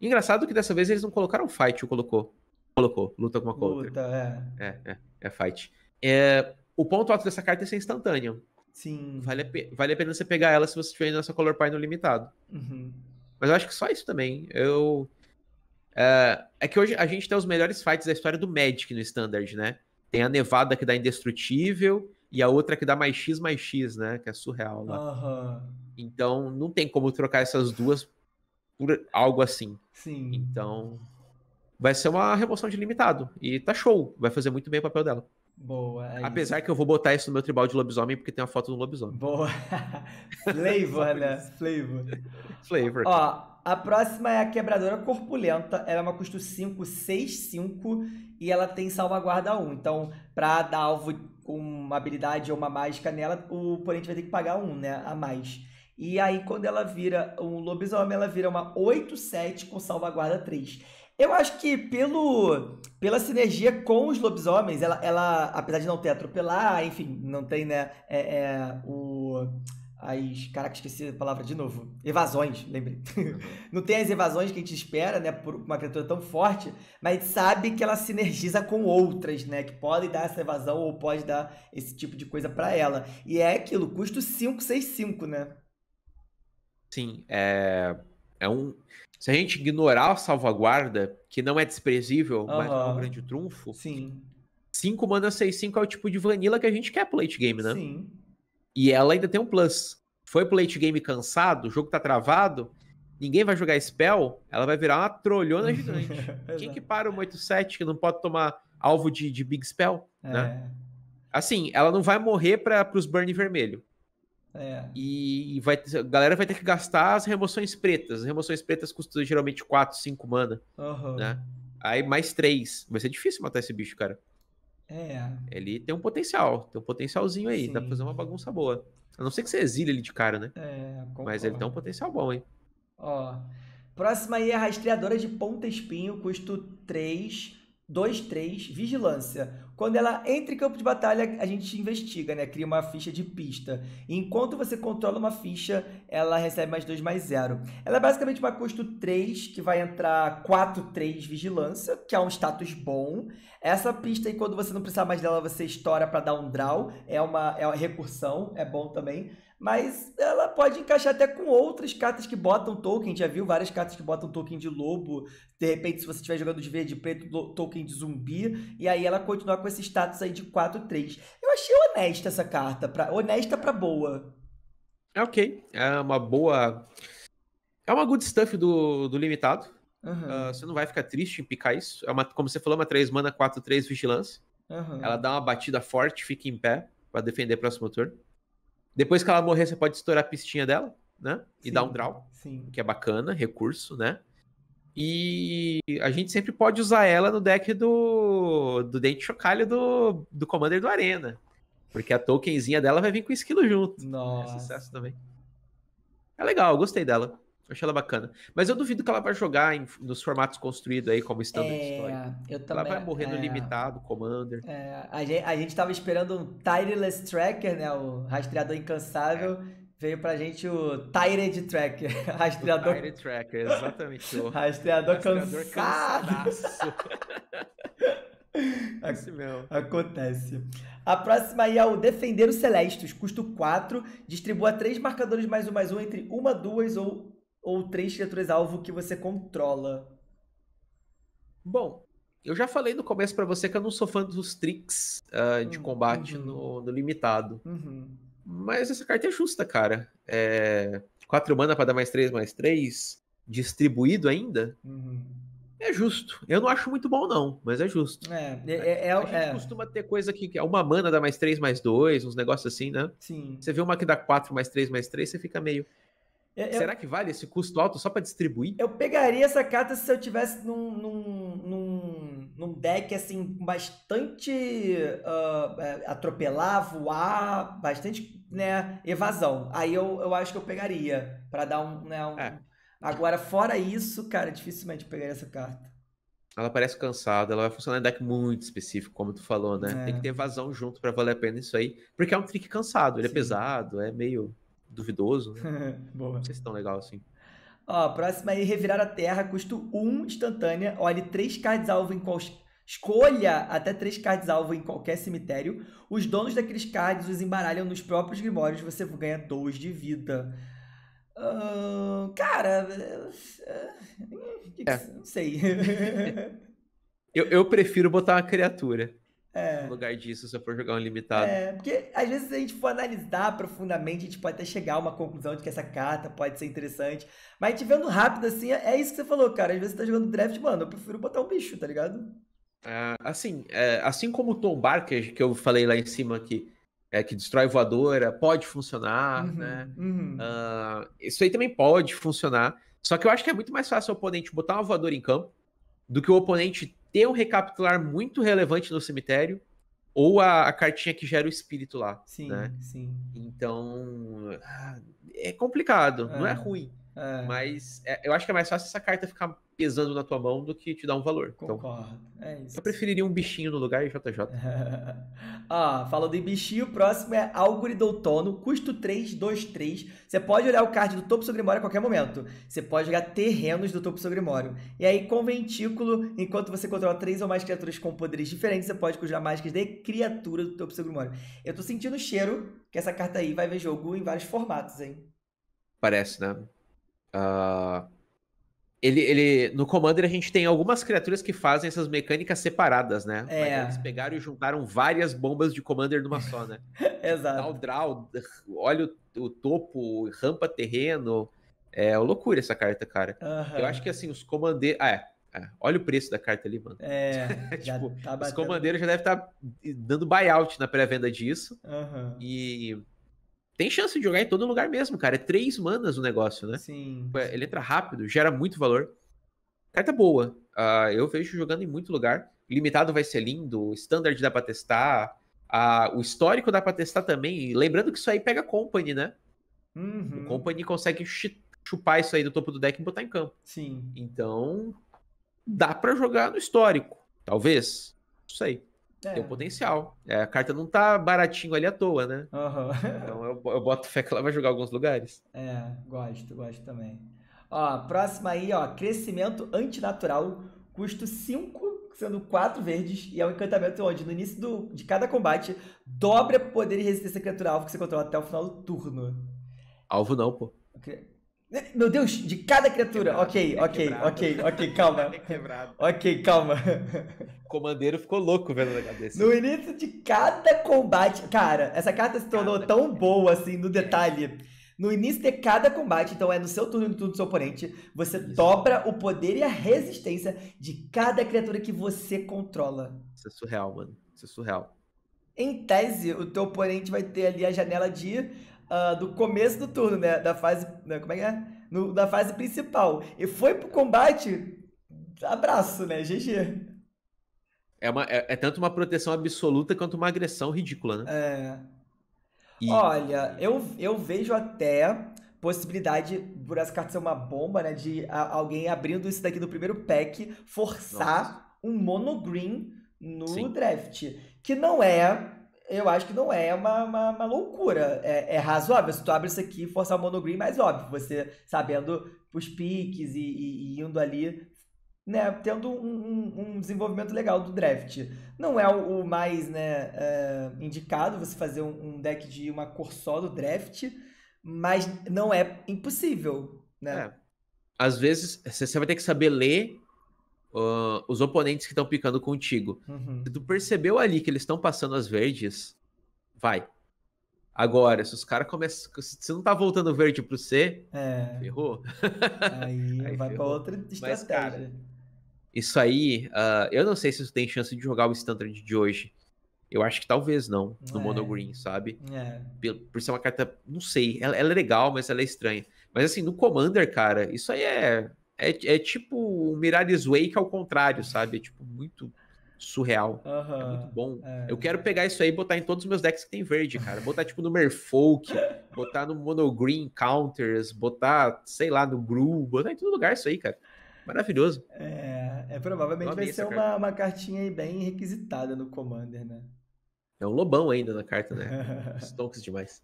Engraçado que dessa vez eles não colocaram fight, o colocou. Colocou, luta com uma contra. Luta, é. É, é, é fight. É, o ponto alto dessa carta é ser instantâneo. Sim. Vale a, vale a pena você pegar ela se você tiver na sua Color Pie no limitado. Uhum. Mas eu acho que só isso também. Eu. É... é que hoje a gente tem os melhores fights da história do Magic no Standard, né? Tem a Nevada que dá indestrutível e a outra que dá mais X mais X, né? Que é surreal lá. Uhum. Então não tem como trocar essas duas por algo assim. Sim. Então, vai ser uma remoção de limitado. E tá show. Vai fazer muito bem o papel dela. Boa. É Apesar isso. que eu vou botar isso no meu tribal de lobisomem, porque tem uma foto do lobisomem. Boa. Flavor, né? Flavor. Flavor. Ó, a próxima é a quebradora corpulenta. Ela é uma custo 5, 6, 5 e ela tem salvaguarda 1. Então, pra dar alvo com uma habilidade ou uma mágica nela, o oponente vai ter que pagar 1, né? A mais. E aí, quando ela vira um lobisomem, ela vira uma 8-7 com salvaguarda 3. Eu acho que pelo, pela sinergia com os lobisomens, ela, ela, apesar de não ter atropelar, enfim, não tem, né, é, é, o... As, caraca, esqueci a palavra de novo. Evasões, lembrei. Uhum. não tem as evasões que a gente espera, né, por uma criatura tão forte, mas sabe que ela sinergiza com outras, né, que podem dar essa evasão ou pode dar esse tipo de coisa para ela. E é aquilo, custo 5, 6, 5, né? Sim, é, é um. Se a gente ignorar a salvaguarda, que não é desprezível, mas é um grande trunfo. Sim. 5 mana 6, 5 é o tipo de vanilla que a gente quer pro late game, né? Sim. E ela ainda tem um plus. Foi pro late game cansado, o jogo tá travado, ninguém vai jogar spell, ela vai virar uma trolhona gigante. Quem que para o 8-7 que não pode tomar alvo de, de big spell, né? é. né? Assim, ela não vai morrer para pros burn vermelho. É. E vai, a galera vai ter que gastar as remoções pretas. As remoções pretas custam geralmente 4, 5 mana. Uhum. Né? Aí mais 3. Vai ser difícil matar esse bicho, cara. É. Ele tem um potencial. Tem um potencialzinho aí. Sim. Dá pra fazer uma bagunça boa. A não ser que você exile ele de cara, né? É, Mas ele tem um potencial bom, hein? Ó. Próxima aí é a rastreadora de ponta espinho, custo 3. 2, 3, vigilância. Quando ela entra em campo de batalha, a gente investiga, né? Cria uma ficha de pista. E enquanto você controla uma ficha, ela recebe mais 2, mais 0. Ela é basicamente uma custo 3, que vai entrar 4, 3, vigilância, que é um status bom. Essa pista aí, quando você não precisar mais dela, você estoura para dar um draw. É uma, é uma recursão, é bom também. Mas ela pode encaixar até com outras cartas que botam token. Já viu várias cartas que botam token de lobo. De repente, se você estiver jogando de verde e preto, token de zumbi. E aí ela continua com esse status aí de 4-3. Eu achei honesta essa carta. Pra, honesta pra boa. É ok. É uma boa. É uma good stuff do, do limitado. Uhum. Uh, você não vai ficar triste em picar isso. É uma, como você falou, uma 3 mana 4-3 vigilância. Uhum. Ela dá uma batida forte, fica em pé para defender o próximo turno. Depois que ela morrer, você pode estourar a pistinha dela, né? E sim, dar um draw. Sim. Que é bacana, recurso, né? E a gente sempre pode usar ela no deck do, do Dente Chocalho do, do Commander do Arena. Porque a tokenzinha dela vai vir com o esquilo junto. É Nossa. É sucesso também. É legal, gostei dela achei ela bacana. Mas eu duvido que ela vai jogar em, nos formatos construídos aí, como standard é, Eu também, ela vai morrer no é, limitado, commander. É, a, gente, a gente tava esperando um Tireless Tracker, né? O rastreador incansável. É. Veio pra gente o Tired Tracker. Rastreador. O tired Tracker, exatamente. O... rastreador, rastreador cansado. Assim mesmo. Acontece. A próxima aí é o Defender os Celestos, custo 4. Distribua 3 marcadores mais um mais um entre uma, duas ou ou três criaturas-alvo que você controla? Bom, eu já falei no começo para você que eu não sou fã dos tricks uh, de hum, uhum, combate No, no, limitado. Uhum. Mas essa carta é justa, cara. É... Quatro mana para dar mais três, mais três, distribuído ainda. Uhum. É justo. Eu não acho muito bom, não, mas é justo. É, é, é, é a é. gente é. costuma ter coisa que é uma mana dá mais três, mais dois, uns negócios assim, né? Sim. Você vê uma que dá quatro, mais três, mais três, você fica meio. Eu, é, é Será que vale esse custo alto só para distribuir? Eu pegaria essa carta se eu tivesse num, num, num, num deck assim bastante uh, atropelar, voar, bastante né, evasão. Aí eu, eu acho que eu pegaria para dar um, né, um... É. Agora fora isso, cara, dificilmente eu pegaria essa carta. Ela parece cansada, ela vai funcionar em deck muito específico, como tu falou, né? É. Tem que ter evasão junto para valer a pena isso aí, porque é um trick cansado, ele Sim. é pesado, é meio duvidoso. Né? Boa. Não sei se é tão legal assim. Ó, próxima aí, revirar a terra, custo 1, instantânea. Olhe três cards alvo em qual... Escolha até três cards alvo em qualquer cemitério. Os donos daqueles cards os embaralham nos próprios grimórios. Você ganha 2 de vida. Uh, cara, uh, é. não sei. eu, eu prefiro botar uma criatura. É. No lugar disso, se eu for jogar um limitado. É, porque às vezes se a gente for analisar profundamente, a gente pode até chegar a uma conclusão de que essa carta pode ser interessante. Mas te vendo rápido assim, é isso que você falou, cara. Às vezes você tá jogando draft, mano, eu prefiro botar um bicho, tá ligado? É, assim, é, assim como o Tom Barker, que eu falei lá em cima que, é, que destrói voadora, pode funcionar, uhum, né? Uhum. Uh, isso aí também pode funcionar. Só que eu acho que é muito mais fácil o oponente botar uma voadora em campo do que o oponente ter um recapitular muito relevante no cemitério, ou a, a cartinha que gera o espírito lá. Sim, né? sim. Então, ah, é complicado, é. não é, é. ruim. É. Mas é, eu acho que é mais fácil essa carta ficar pesando na tua mão do que te dar um valor. Então, Concordo. Então, é isso. Eu preferiria um bichinho no lugar de JJ. ah, falando em bichinho, o próximo é Álgore custo 3, 2, 3. Você pode olhar o card do Topo do seu Grimório a qualquer momento. Você pode jogar terrenos do Topo do seu Grimório. E aí, com Ventículo, enquanto você controla três ou mais criaturas com poderes diferentes, você pode conjurar mágicas de criatura do Topo do seu Grimório. Eu tô sentindo o cheiro que essa carta aí vai ver jogo em vários formatos, hein? Parece, né? Uh, ele, ele, no Commander a gente tem algumas criaturas que fazem essas mecânicas separadas, né? É. Mas eles pegaram e juntaram várias bombas de Commander numa só, né? Exato. Dá draw, olha o, o topo, rampa terreno. É loucura essa carta, cara. Uhum. Eu acho que assim, os comandeiros. Ah, é, é. olha o preço da carta ali, mano. É. tipo, tá os comandeiros já devem estar tá dando buyout na pré-venda disso. Uhum. E tem chance de jogar em todo lugar mesmo, cara. É três manas o negócio, né? Sim. Ele entra rápido, gera muito valor. Carta boa. Uh, eu vejo jogando em muito lugar. Limitado vai ser lindo, standard dá pra testar. Uh, o histórico dá pra testar também. lembrando que isso aí pega company, né? Uhum. O company consegue chupar isso aí do topo do deck e botar em campo. Sim. Então, dá para jogar no histórico. Talvez. Não sei. É. Tem um é. potencial. É, a carta não tá baratinho ali à toa, né? Uhum. então eu, eu boto fé que ela vai jogar alguns lugares. É, gosto, gosto também. Ó, próxima aí, ó, crescimento antinatural, custo 5, sendo 4 verdes, e é um encantamento onde, no início do, de cada combate, dobra poder e resistência criatura alvo que você controla até o final do turno. Alvo não, pô. Né? Meu Deus, de cada criatura. Quebrado, ok, é ok, quebrado. ok, ok, calma. É quebrado. Ok, calma. O comandeiro ficou louco vendo na cabeça. No início de cada combate. Cara, essa carta se tornou cada tão boa assim no detalhe. No início de cada combate, então é no seu turno e no turno do seu oponente, você Isso. dobra o poder e a resistência de cada criatura que você controla. Isso é surreal, mano. Isso é surreal. Em tese, o teu oponente vai ter ali a janela de uh, do começo do turno, né? Da fase. Né? Como é que é? No, da fase principal. E foi pro combate. Abraço, né? GG. É, uma, é, é, tanto uma proteção absoluta quanto uma agressão ridícula, né? É. E... Olha, eu, eu vejo até possibilidade por essa carta ser uma bomba, né? De a, alguém abrindo isso daqui do primeiro pack forçar Nossa. um mono green no Sim. draft. Que não é eu acho que não é uma, uma, uma loucura. É, é, razoável. Se tu abre isso aqui e forçar o monogreen, mais óbvio, você sabendo os piques e, e, e indo ali, né, tendo um, um, um, desenvolvimento legal do draft. Não é o, o mais né, é, indicado você fazer um, um, deck de uma cor só do draft, mas não é impossível, né? É. Às vezes, você vai ter que saber ler uh, os oponentes que estão picando contigo. Uhum. Se tu percebeu ali que eles estão passando as verdes, vai. Agora, se os caras começam. Se não tá voltando verde pro C, é. ferrou. Aí, aí vai ferrou. pra outra estratégia. Mas, cara, isso aí, uh, eu não sei se tu tem chance de jogar o standard de hoje. Eu acho que talvez não, no é. Mono Green, sabe? É. Por, por, ser uma carta, não sei, ela, ela, é legal, mas ela é estranha. Mas assim, no Commander, cara, isso aí é é, é tipo o Mirari's Wake ao contrário, sabe? É tipo muito surreal. é muito bom. É. Eu quero pegar isso aí e botar em todos os meus decks que tem verde, cara. Botar tipo no Merfolk, botar no Monogreen Counters, botar, sei lá, no Gru, botar em todo lugar isso aí, cara. Maravilhoso. É, é provavelmente vai ser uma, uma cartinha aí bem requisitada no Commander, né? É um lobão ainda na carta, né? Stonks demais.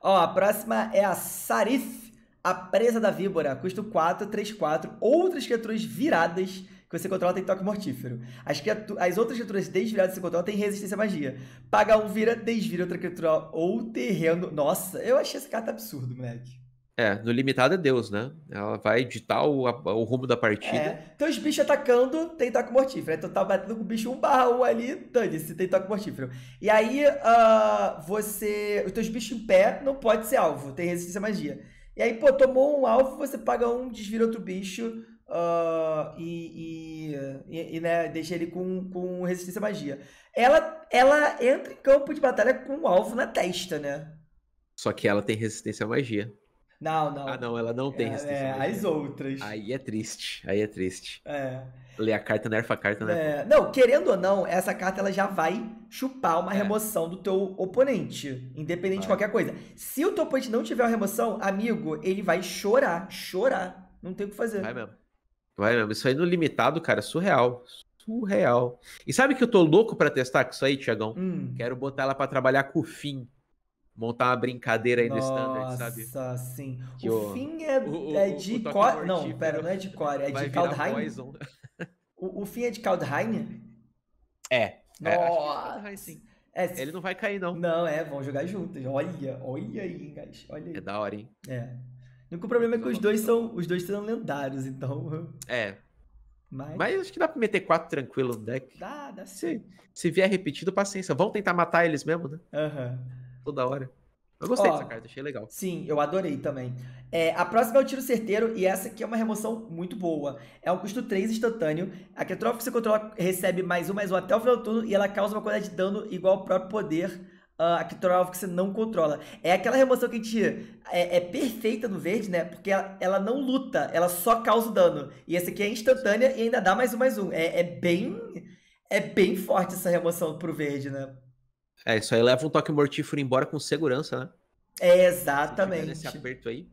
Ó, a próxima é a Sarif a Presa da Víbora, custo 4, 3, 4. Outras criaturas viradas que você controla tem toque mortífero. As, as outras criaturas desviradas que você controla têm resistência à magia. Paga um, vira, desvira outra criatura ou terreno. Nossa, eu achei essa carta absurdo, moleque. É, no limitado é Deus, né? Ela vai editar o, o rumo da partida. É. Então os bichos atacando tem toque mortífero. Então tá batendo com o bicho 1 barra 1 ali, dane-se, tem toque mortífero. E aí, uh, você... Os teus bichos em pé não pode ser alvo, tem resistência à magia. E aí, pô, tomou um alvo, você paga um, desvira outro bicho uh, e, e, e, né, deixa ele com, com resistência à magia. Ela, ela entra em campo de batalha com um alvo na testa, né? Só que ela tem resistência à magia. Não, não. Ah, não, ela não tem restrição. É, é as outras. Aí é triste, aí é triste. É. Lê a carta, nerfa a carta, né? Não, querendo ou não, essa carta ela já vai chupar uma é. remoção do teu oponente, independente de qualquer coisa. Se o teu oponente não tiver uma remoção, amigo, ele vai chorar, chorar. Não tem o que fazer. Vai mesmo. Vai mesmo. Isso aí no limitado, cara, surreal. Surreal. E sabe que eu tô louco para testar com isso aí, Tiagão? Hum. Quero botar ela para trabalhar com o fim montar uma brincadeira aí no standard, sabe? Nossa, sim. Que o, fim é, o, é de core. Não, pera, não é de core, é de Kaldheim. O, o fim é de Kaldheim? É. é, é Nossa. sim. É, ele não vai cair, não. Não, é, vão jogar juntos. Olha, olha aí, guys. Olha é aí. É da hora, hein? É. O único problema é que os dois são, os dois são lendários, então. É. Mas... Mas acho que dá pra meter quatro tranquilo no deck. Dá, dá sim. Se, se vier repetido, paciência. Vão tentar matar eles mesmo, né? Aham. Uhum toda hora. Eu gostei Ó, dessa carta, achei legal. Sim, eu adorei também. É, a próxima é o tiro certeiro, e essa aqui é uma remoção muito boa. É um custo 3 instantâneo. A criatura que você controla recebe mais um, mais um até o final do turno, e ela causa uma quantidade de dano igual ao próprio poder uh, a Kitorov que você não controla. É aquela remoção que a gente é, é perfeita no verde, né? Porque ela, ela, não luta, ela só causa dano. E essa aqui é instantânea e ainda dá mais um mais um. É, é bem é bem forte essa remoção pro verde, né? É, isso aí leva um toque mortífero embora com segurança, né? É, exatamente. Esse aperto aí.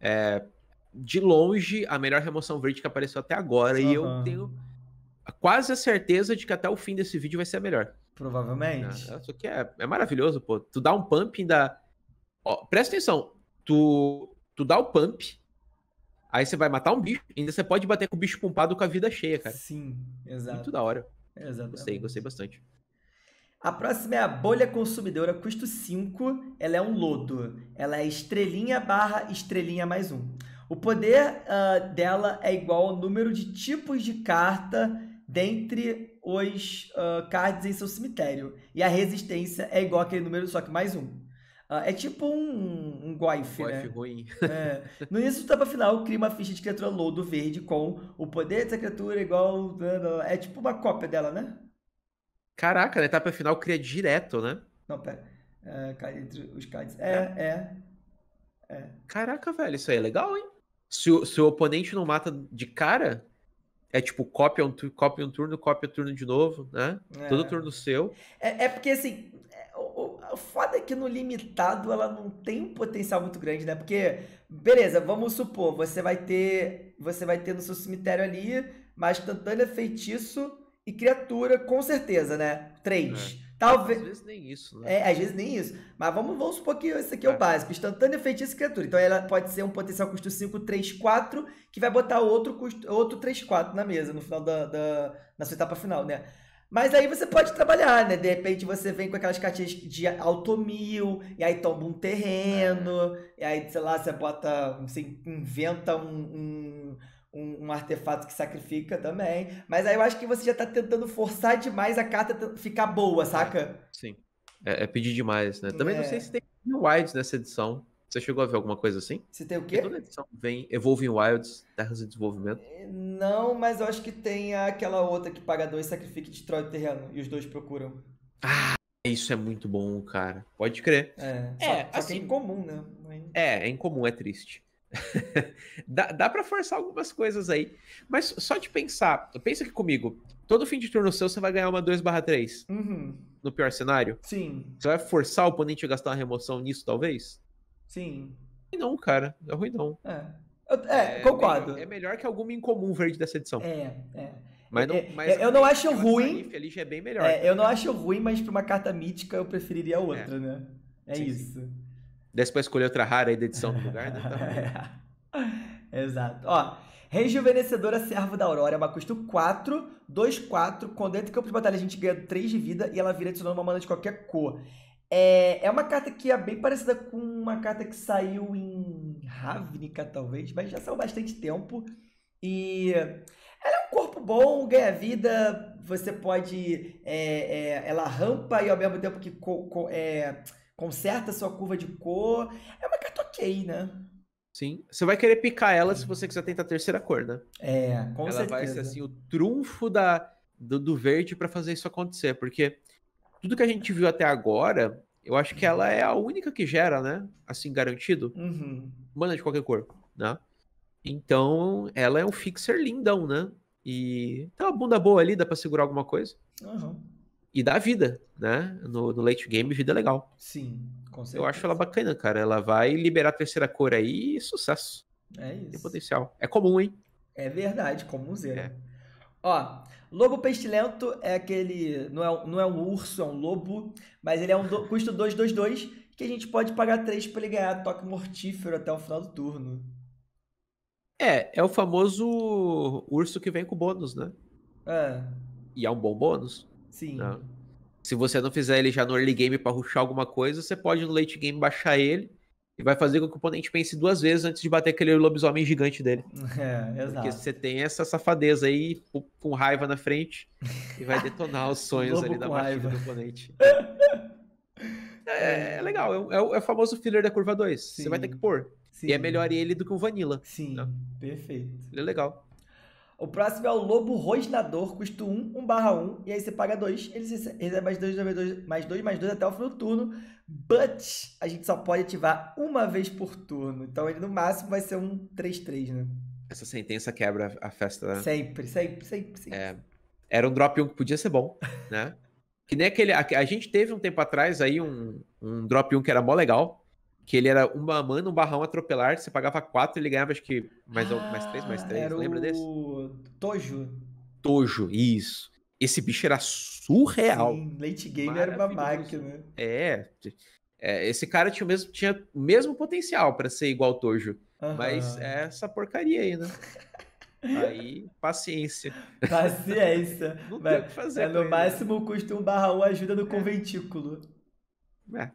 É, de longe, a melhor remoção verde que apareceu até agora. Uhum. E eu tenho quase a certeza de que até o fim desse vídeo vai ser a melhor. Provavelmente. É, isso aqui é, é maravilhoso, pô. Tu dá um pump ainda. Ó, presta atenção. Tu, tu dá o pump. Aí você vai matar um bicho, ainda você pode bater com o bicho pumpado com a vida cheia, cara. Sim, exato. Muito da hora. Exatamente. Gostei, gostei bastante. A próxima é a bolha consumidora custo 5. Ela é um lodo. Ela é estrelinha barra estrelinha mais um. O poder uh, dela é igual ao número de tipos de carta dentre os uh, cards em seu cemitério. E a resistência é igual aquele número, só que mais um. Uh, é tipo um, um goife, um goife né? ruim. É. No início do etapa final, cria uma ficha de criatura lodo verde com o poder dessa criatura igual... É tipo uma cópia dela, né? Caraca, na etapa final cria direto, né? Não, pera. É, cai entre os cards. É, é, é, é, Caraca, velho, isso aí é legal, hein? Se o, se o oponente não mata de cara, é tipo copia um, copia um turno, copia um turno de novo, né? É. Todo turno seu. É, é porque assim, é, o, o, foda é que no limitado ela não tem um potencial muito grande, né? Porque, beleza, vamos supor, você vai ter. Você vai ter no seu cemitério ali, mas instantânea é feitiço e criatura, com certeza, né? Três. É. Talvez. Às vezes nem isso, né? É, às vezes nem isso. Mas vamos, vamos supor que esse aqui é, o é. básico. Instantânea, feitiço e criatura. Então ela pode ser um potencial custo 5, 3, 4, que vai botar outro, custo, outro 3, 4 na mesa, no final da, da. na sua etapa final, né? Mas aí você pode trabalhar, né? De repente você vem com aquelas cartinhas de alto mil e aí toma um terreno, é. e aí, sei lá, você bota. Você inventa um, um um, um, artefato que sacrifica também. Mas aí eu acho que você já tá tentando forçar demais a carta ficar boa, saca? É, sim. É, é pedir demais, né? Também é. não sei se tem Wilds nessa edição. Você chegou a ver alguma coisa assim? você tem o quê? Porque toda edição vem Evolving Wilds, Terras de Desenvolvimento. É, não, mas eu acho que tem aquela outra que paga dois, sacrifica e destrói o terreno. E os dois procuram. Ah, isso é muito bom, cara. Pode crer. É, é só, só é assim, é incomum, né? É, é incomum, é triste. dá dá para forçar algumas coisas aí. Mas só de pensar, pensa aqui comigo. Todo fim de turno seu, você vai ganhar uma 2/3. Uhum. No pior cenário? Sim. Você vai forçar o oponente a gastar uma remoção nisso, talvez? Sim. E não, cara. É ruim não. É. É, é concordo. É, é melhor que alguma incomum verde dessa edição. É, é. Mas, não, é, mas é, eu não acho ruim. Ali é bem melhor. É, eu não acho ruim, mas para uma carta mítica eu preferiria a outra, né? É sim, isso. Sim. Desce pra escolher outra rara aí da edição do lugar, né? Tá é. Exato. Ó, Rejuvenescedora Servo da Aurora ela custa 4, 2, 4. Quando entra em campo de batalha, a gente ganha 3 de vida e ela vira adicionando uma mana de qualquer cor. É, é uma carta que é bem parecida com uma carta que saiu em Ravnica, talvez, mas já saiu bastante tempo. E ela é um corpo bom, ganha vida, você pode. É, é, ela rampa e ao mesmo tempo que. Co, co, é, Conserta sua curva de cor. É uma carta ok, né? Sim. Você vai querer picar ela se você quiser tentar a terceira cor, né? É, com ela certeza. Ela vai ser assim, o trunfo da, do, do verde para fazer isso acontecer. Porque tudo que a gente viu até agora, eu acho que ela é a única que gera, né? Assim, garantido. Uhum. Mana de qualquer cor, né? Então, ela é um fixer lindão, né? E tem tá uma bunda boa ali, dá pra segurar alguma coisa. Uhum e dá vida, né? No, no, late game, vida é legal. Sim, com certeza. Eu acho ela bacana, cara. Ela vai liberar a terceira cor aí e sucesso. É isso. Tem potencial. É comum, hein? É verdade, comum É. Ó, lobo pestilento é aquele. Não é, não é um urso, é um lobo, mas ele é um do, custo 222 que a gente pode pagar 3 para ele ganhar toque mortífero até o final do turno. É, é o famoso urso que vem com bônus, né? É. E é um bom bônus. Sim. Tá? Se você não fizer ele já no early game para ruxar alguma coisa, você pode no late game baixar ele e vai fazer com que o oponente pense duas vezes antes de bater aquele lobisomem gigante dele. É, exato. Porque você tem essa safadeza aí com raiva na frente e vai detonar os sonhos ali da raiva. do oponente. é, é, legal, é, o é, é famoso filler da curva 2. Você vai ter que pôr. Sim. E é melhor ele do que o Vanilla. Sim, tá. perfeito. Ele é legal. O próximo é o Lobo Rosnador, custo 1, 1 barra 1, e aí você paga 2, ele recebe mais 2, mais 2, mais 2, até o fim do turno, but a gente só pode ativar uma vez por turno, então ele no máximo vai ser um 3-3, né? Essa sentença quebra a festa, né? Sempre, sempre, sempre, sempre. É, era um drop 1 que podia ser bom, né? que nem aquele... A, a, gente teve um tempo atrás aí um, um drop 1 que era mó legal, que ele era um mano, um barrão atropelar, você pagava quatro, ele ganhava acho que mais, ah, mais três, mais ah, três, lembra desse? Tojo. Tojo, isso. Esse bicho era surreal. Sim, late game era uma máquina. É, é, esse cara tinha o mesmo, tinha o mesmo potencial para ser igual ao Tojo, uhum. mas é essa porcaria aí, né? Aí, paciência. Paciência. Não tem o que fazer. É, no máximo custa um barra 1 ajuda no é. conventículo. É.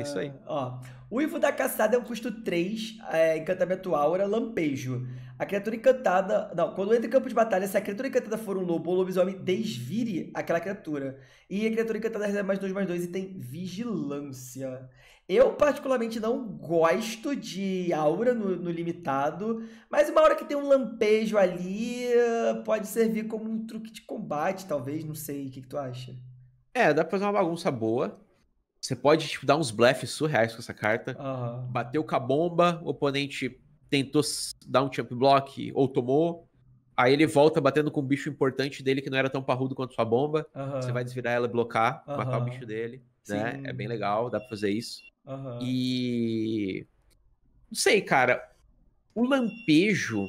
Isso aí. Ah, ó. Uivo da Caçada é um custo 3, é, encantamento aura, lampejo. A criatura encantada. Não, quando entra em campo de batalha, se a criatura encantada for um lobo ou lobisomem, desvire aquela criatura. E a criatura encantada recebe mais 2 mais 2 e tem vigilância. Eu, particularmente, não gosto de aura no, no limitado, mas uma hora que tem um lampejo ali pode servir como um truque de combate, talvez. Não sei. O que, que tu acha? É, dá pra fazer uma bagunça boa. Você pode tipo, dar uns blefs surreais com essa carta. Uhum. Bateu com a bomba, o oponente tentou dar um champ block ou tomou. Aí ele volta batendo com um bicho importante dele que não era tão parrudo quanto sua bomba. Uhum. Você vai desvirar ela e blocar, uhum. matar o bicho dele. Né? É bem legal, dá pra fazer isso. E. Não sei, cara. O lampejo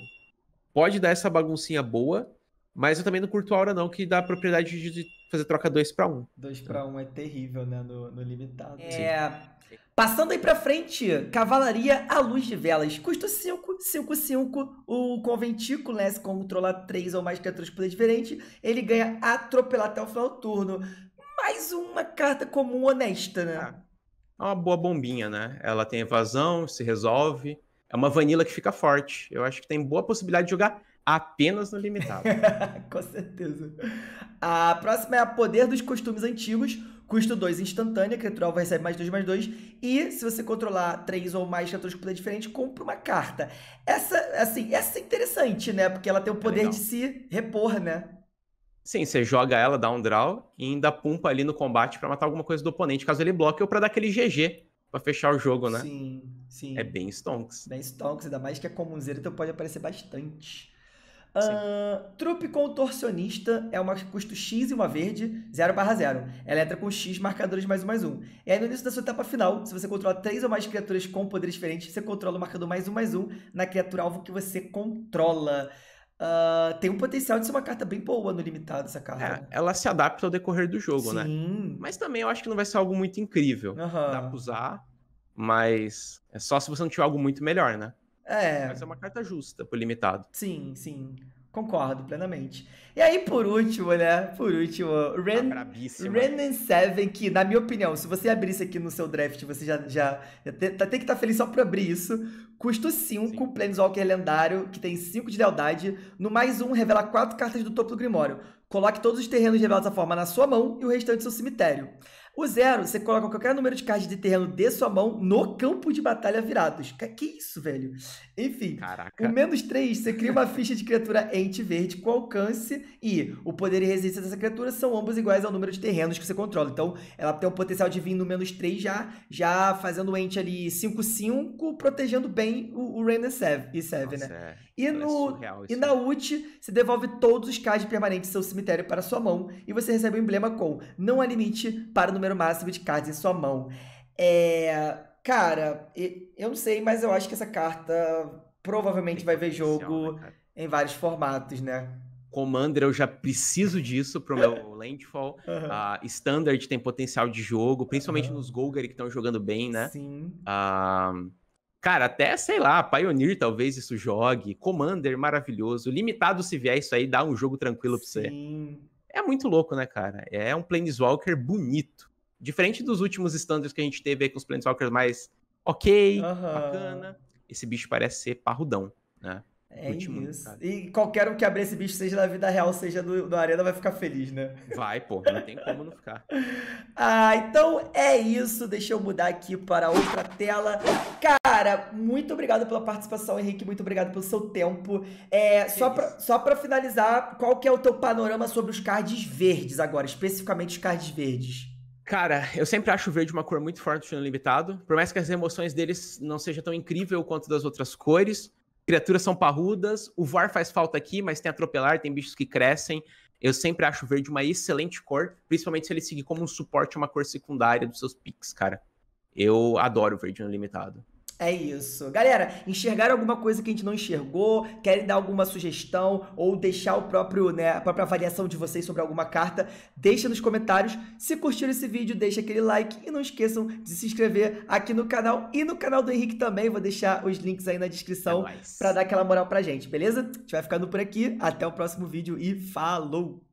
pode dar essa baguncinha boa, mas eu também não curto Aura, não, que dá a propriedade de fazer troca 2 para 1. 2 para 1 é terrível, né? No, no limitado. É. Sim. Passando aí pra frente, Cavalaria à Luz de Velas. Custa 5, 5, 5. O Conventículo, né? Se controla 3 ou mais criaturas por diferente, ele ganha atropelar até o final do turno. Mais uma carta comum honesta, né? Ah, é uma boa bombinha, né? Ela tem evasão, se resolve. É uma vanilla que fica forte. Eu acho que tem boa possibilidade de jogar apenas no limitado. Com certeza. A próxima é a Poder dos Costumes Antigos. Custo 2 instantânea, criatura alvo recebe mais 2 mais 2. E se você controlar 3 ou mais criaturas com poder diferente, compra uma carta. Essa, assim, essa é interessante, né? Porque ela tem o é poder é de se repor, né? Sim, você joga ela, dá um draw e ainda pumpa ali no combate para matar alguma coisa do oponente, caso ele bloque, ou para dar aquele GG para fechar o jogo, né? Sim, sim. É bem stonks. Bem stonks, ainda mais que é comunzeiro, então pode aparecer bastante. Uh, trupe contorcionista é uma custo X e uma verde, 0 barra 0. É ela entra com X marcadores mais um mais um. E aí no início da sua etapa final, se você controla três ou mais criaturas com poderes diferentes, você controla o marcador mais um mais um na criatura alvo que você controla. Uh, tem um potencial de ser uma carta bem boa no limitado, essa carta. É, ela se adapta ao decorrer do jogo, né? Sim. né? Mas também eu acho que não vai ser algo muito incrível. Uhum. Dá pra usar, mas é só se você não tiver algo muito melhor, né? É. Mas é uma carta justa pro limitado. Sim, sim. Concordo plenamente. E aí, por último, né? Por último, Ren, tá Renan Seven, que, na minha opinião, se você abrir isso aqui no seu draft, você já, já, já tá, tem que estar tá feliz só por abrir isso. Custo 5, Planeswalker lendário, que tem 5 de lealdade. No mais um, revela 4 cartas do topo do Grimório. Coloque todos os terrenos revelados dessa forma na sua mão e o restante do seu cemitério. O zero, você coloca qualquer número de cards de terreno de sua mão no campo de batalha virados. Que isso, velho? Enfim, Caraca. o menos três, você cria uma ficha de criatura ente verde com alcance e o poder e resistência dessa criatura são ambos iguais ao número de terrenos que você controla. Então, ela tem o potencial de vir no menos três já, já fazendo o ente ali 5-5, protegendo bem o, o Rainer e e Sev, né? É, e, no, é e na né? ult, você devolve todos os cards permanentes do seu cemitério para sua mão e você recebe o um emblema com não há limite para o número número máximo de cartas em sua mão. É, cara, eu não sei, mas eu acho que essa carta provavelmente Tem vai ver jogo né, em vários formatos, né? Commander eu já preciso disso pro meu Landfall. Uhum. Uh, Standard tem potencial de jogo, principalmente uhum. nos Golgari que estão jogando bem, né? Sim. Uh, cara, até, sei lá, Pioneer talvez isso jogue. Commander maravilhoso. Limitado se vier isso aí, dá um jogo tranquilo Sim. pra você. Sim. É muito louco, né, cara? É um Planeswalker bonito. Diferente dos últimos standards que a gente teve aí com os Planeswalkers mais ok, bacana, esse bicho parece ser parrudão, né? É Último, isso. Cara. E qualquer um que abrir esse bicho, seja da vida real, seja do, do Arena, vai ficar feliz, né? Vai, pô. Não tem como não ficar. ah, então é isso. Deixa eu mudar aqui para outra tela. Cara, muito obrigado pela participação, Henrique. Muito obrigado pelo seu tempo. É, só, pra, só pra finalizar, qual que é o teu panorama sobre os cards verdes agora? Especificamente os cards verdes. Cara, eu sempre acho o verde uma cor muito forte no limitado. Por mais que as emoções deles não sejam tão incrível quanto das outras cores. Criaturas são parrudas, o VAR faz falta aqui, mas tem atropelar, tem bichos que crescem. Eu sempre acho o verde uma excelente cor, principalmente se ele seguir como um suporte a uma cor secundária dos seus picks, cara. Eu adoro o verde no limitado. É isso. Galera, enxergaram alguma coisa que a gente não enxergou? Querem dar alguma sugestão ou deixar o próprio, né, a própria avaliação de vocês sobre alguma carta? Deixa nos comentários. Se curtiram esse vídeo, deixa aquele like e não esqueçam de se inscrever aqui no canal e no canal do Henrique também. Vou deixar os links aí na descrição é para dar aquela moral pra gente, beleza? A gente vai ficando por aqui. Até o próximo vídeo e falou!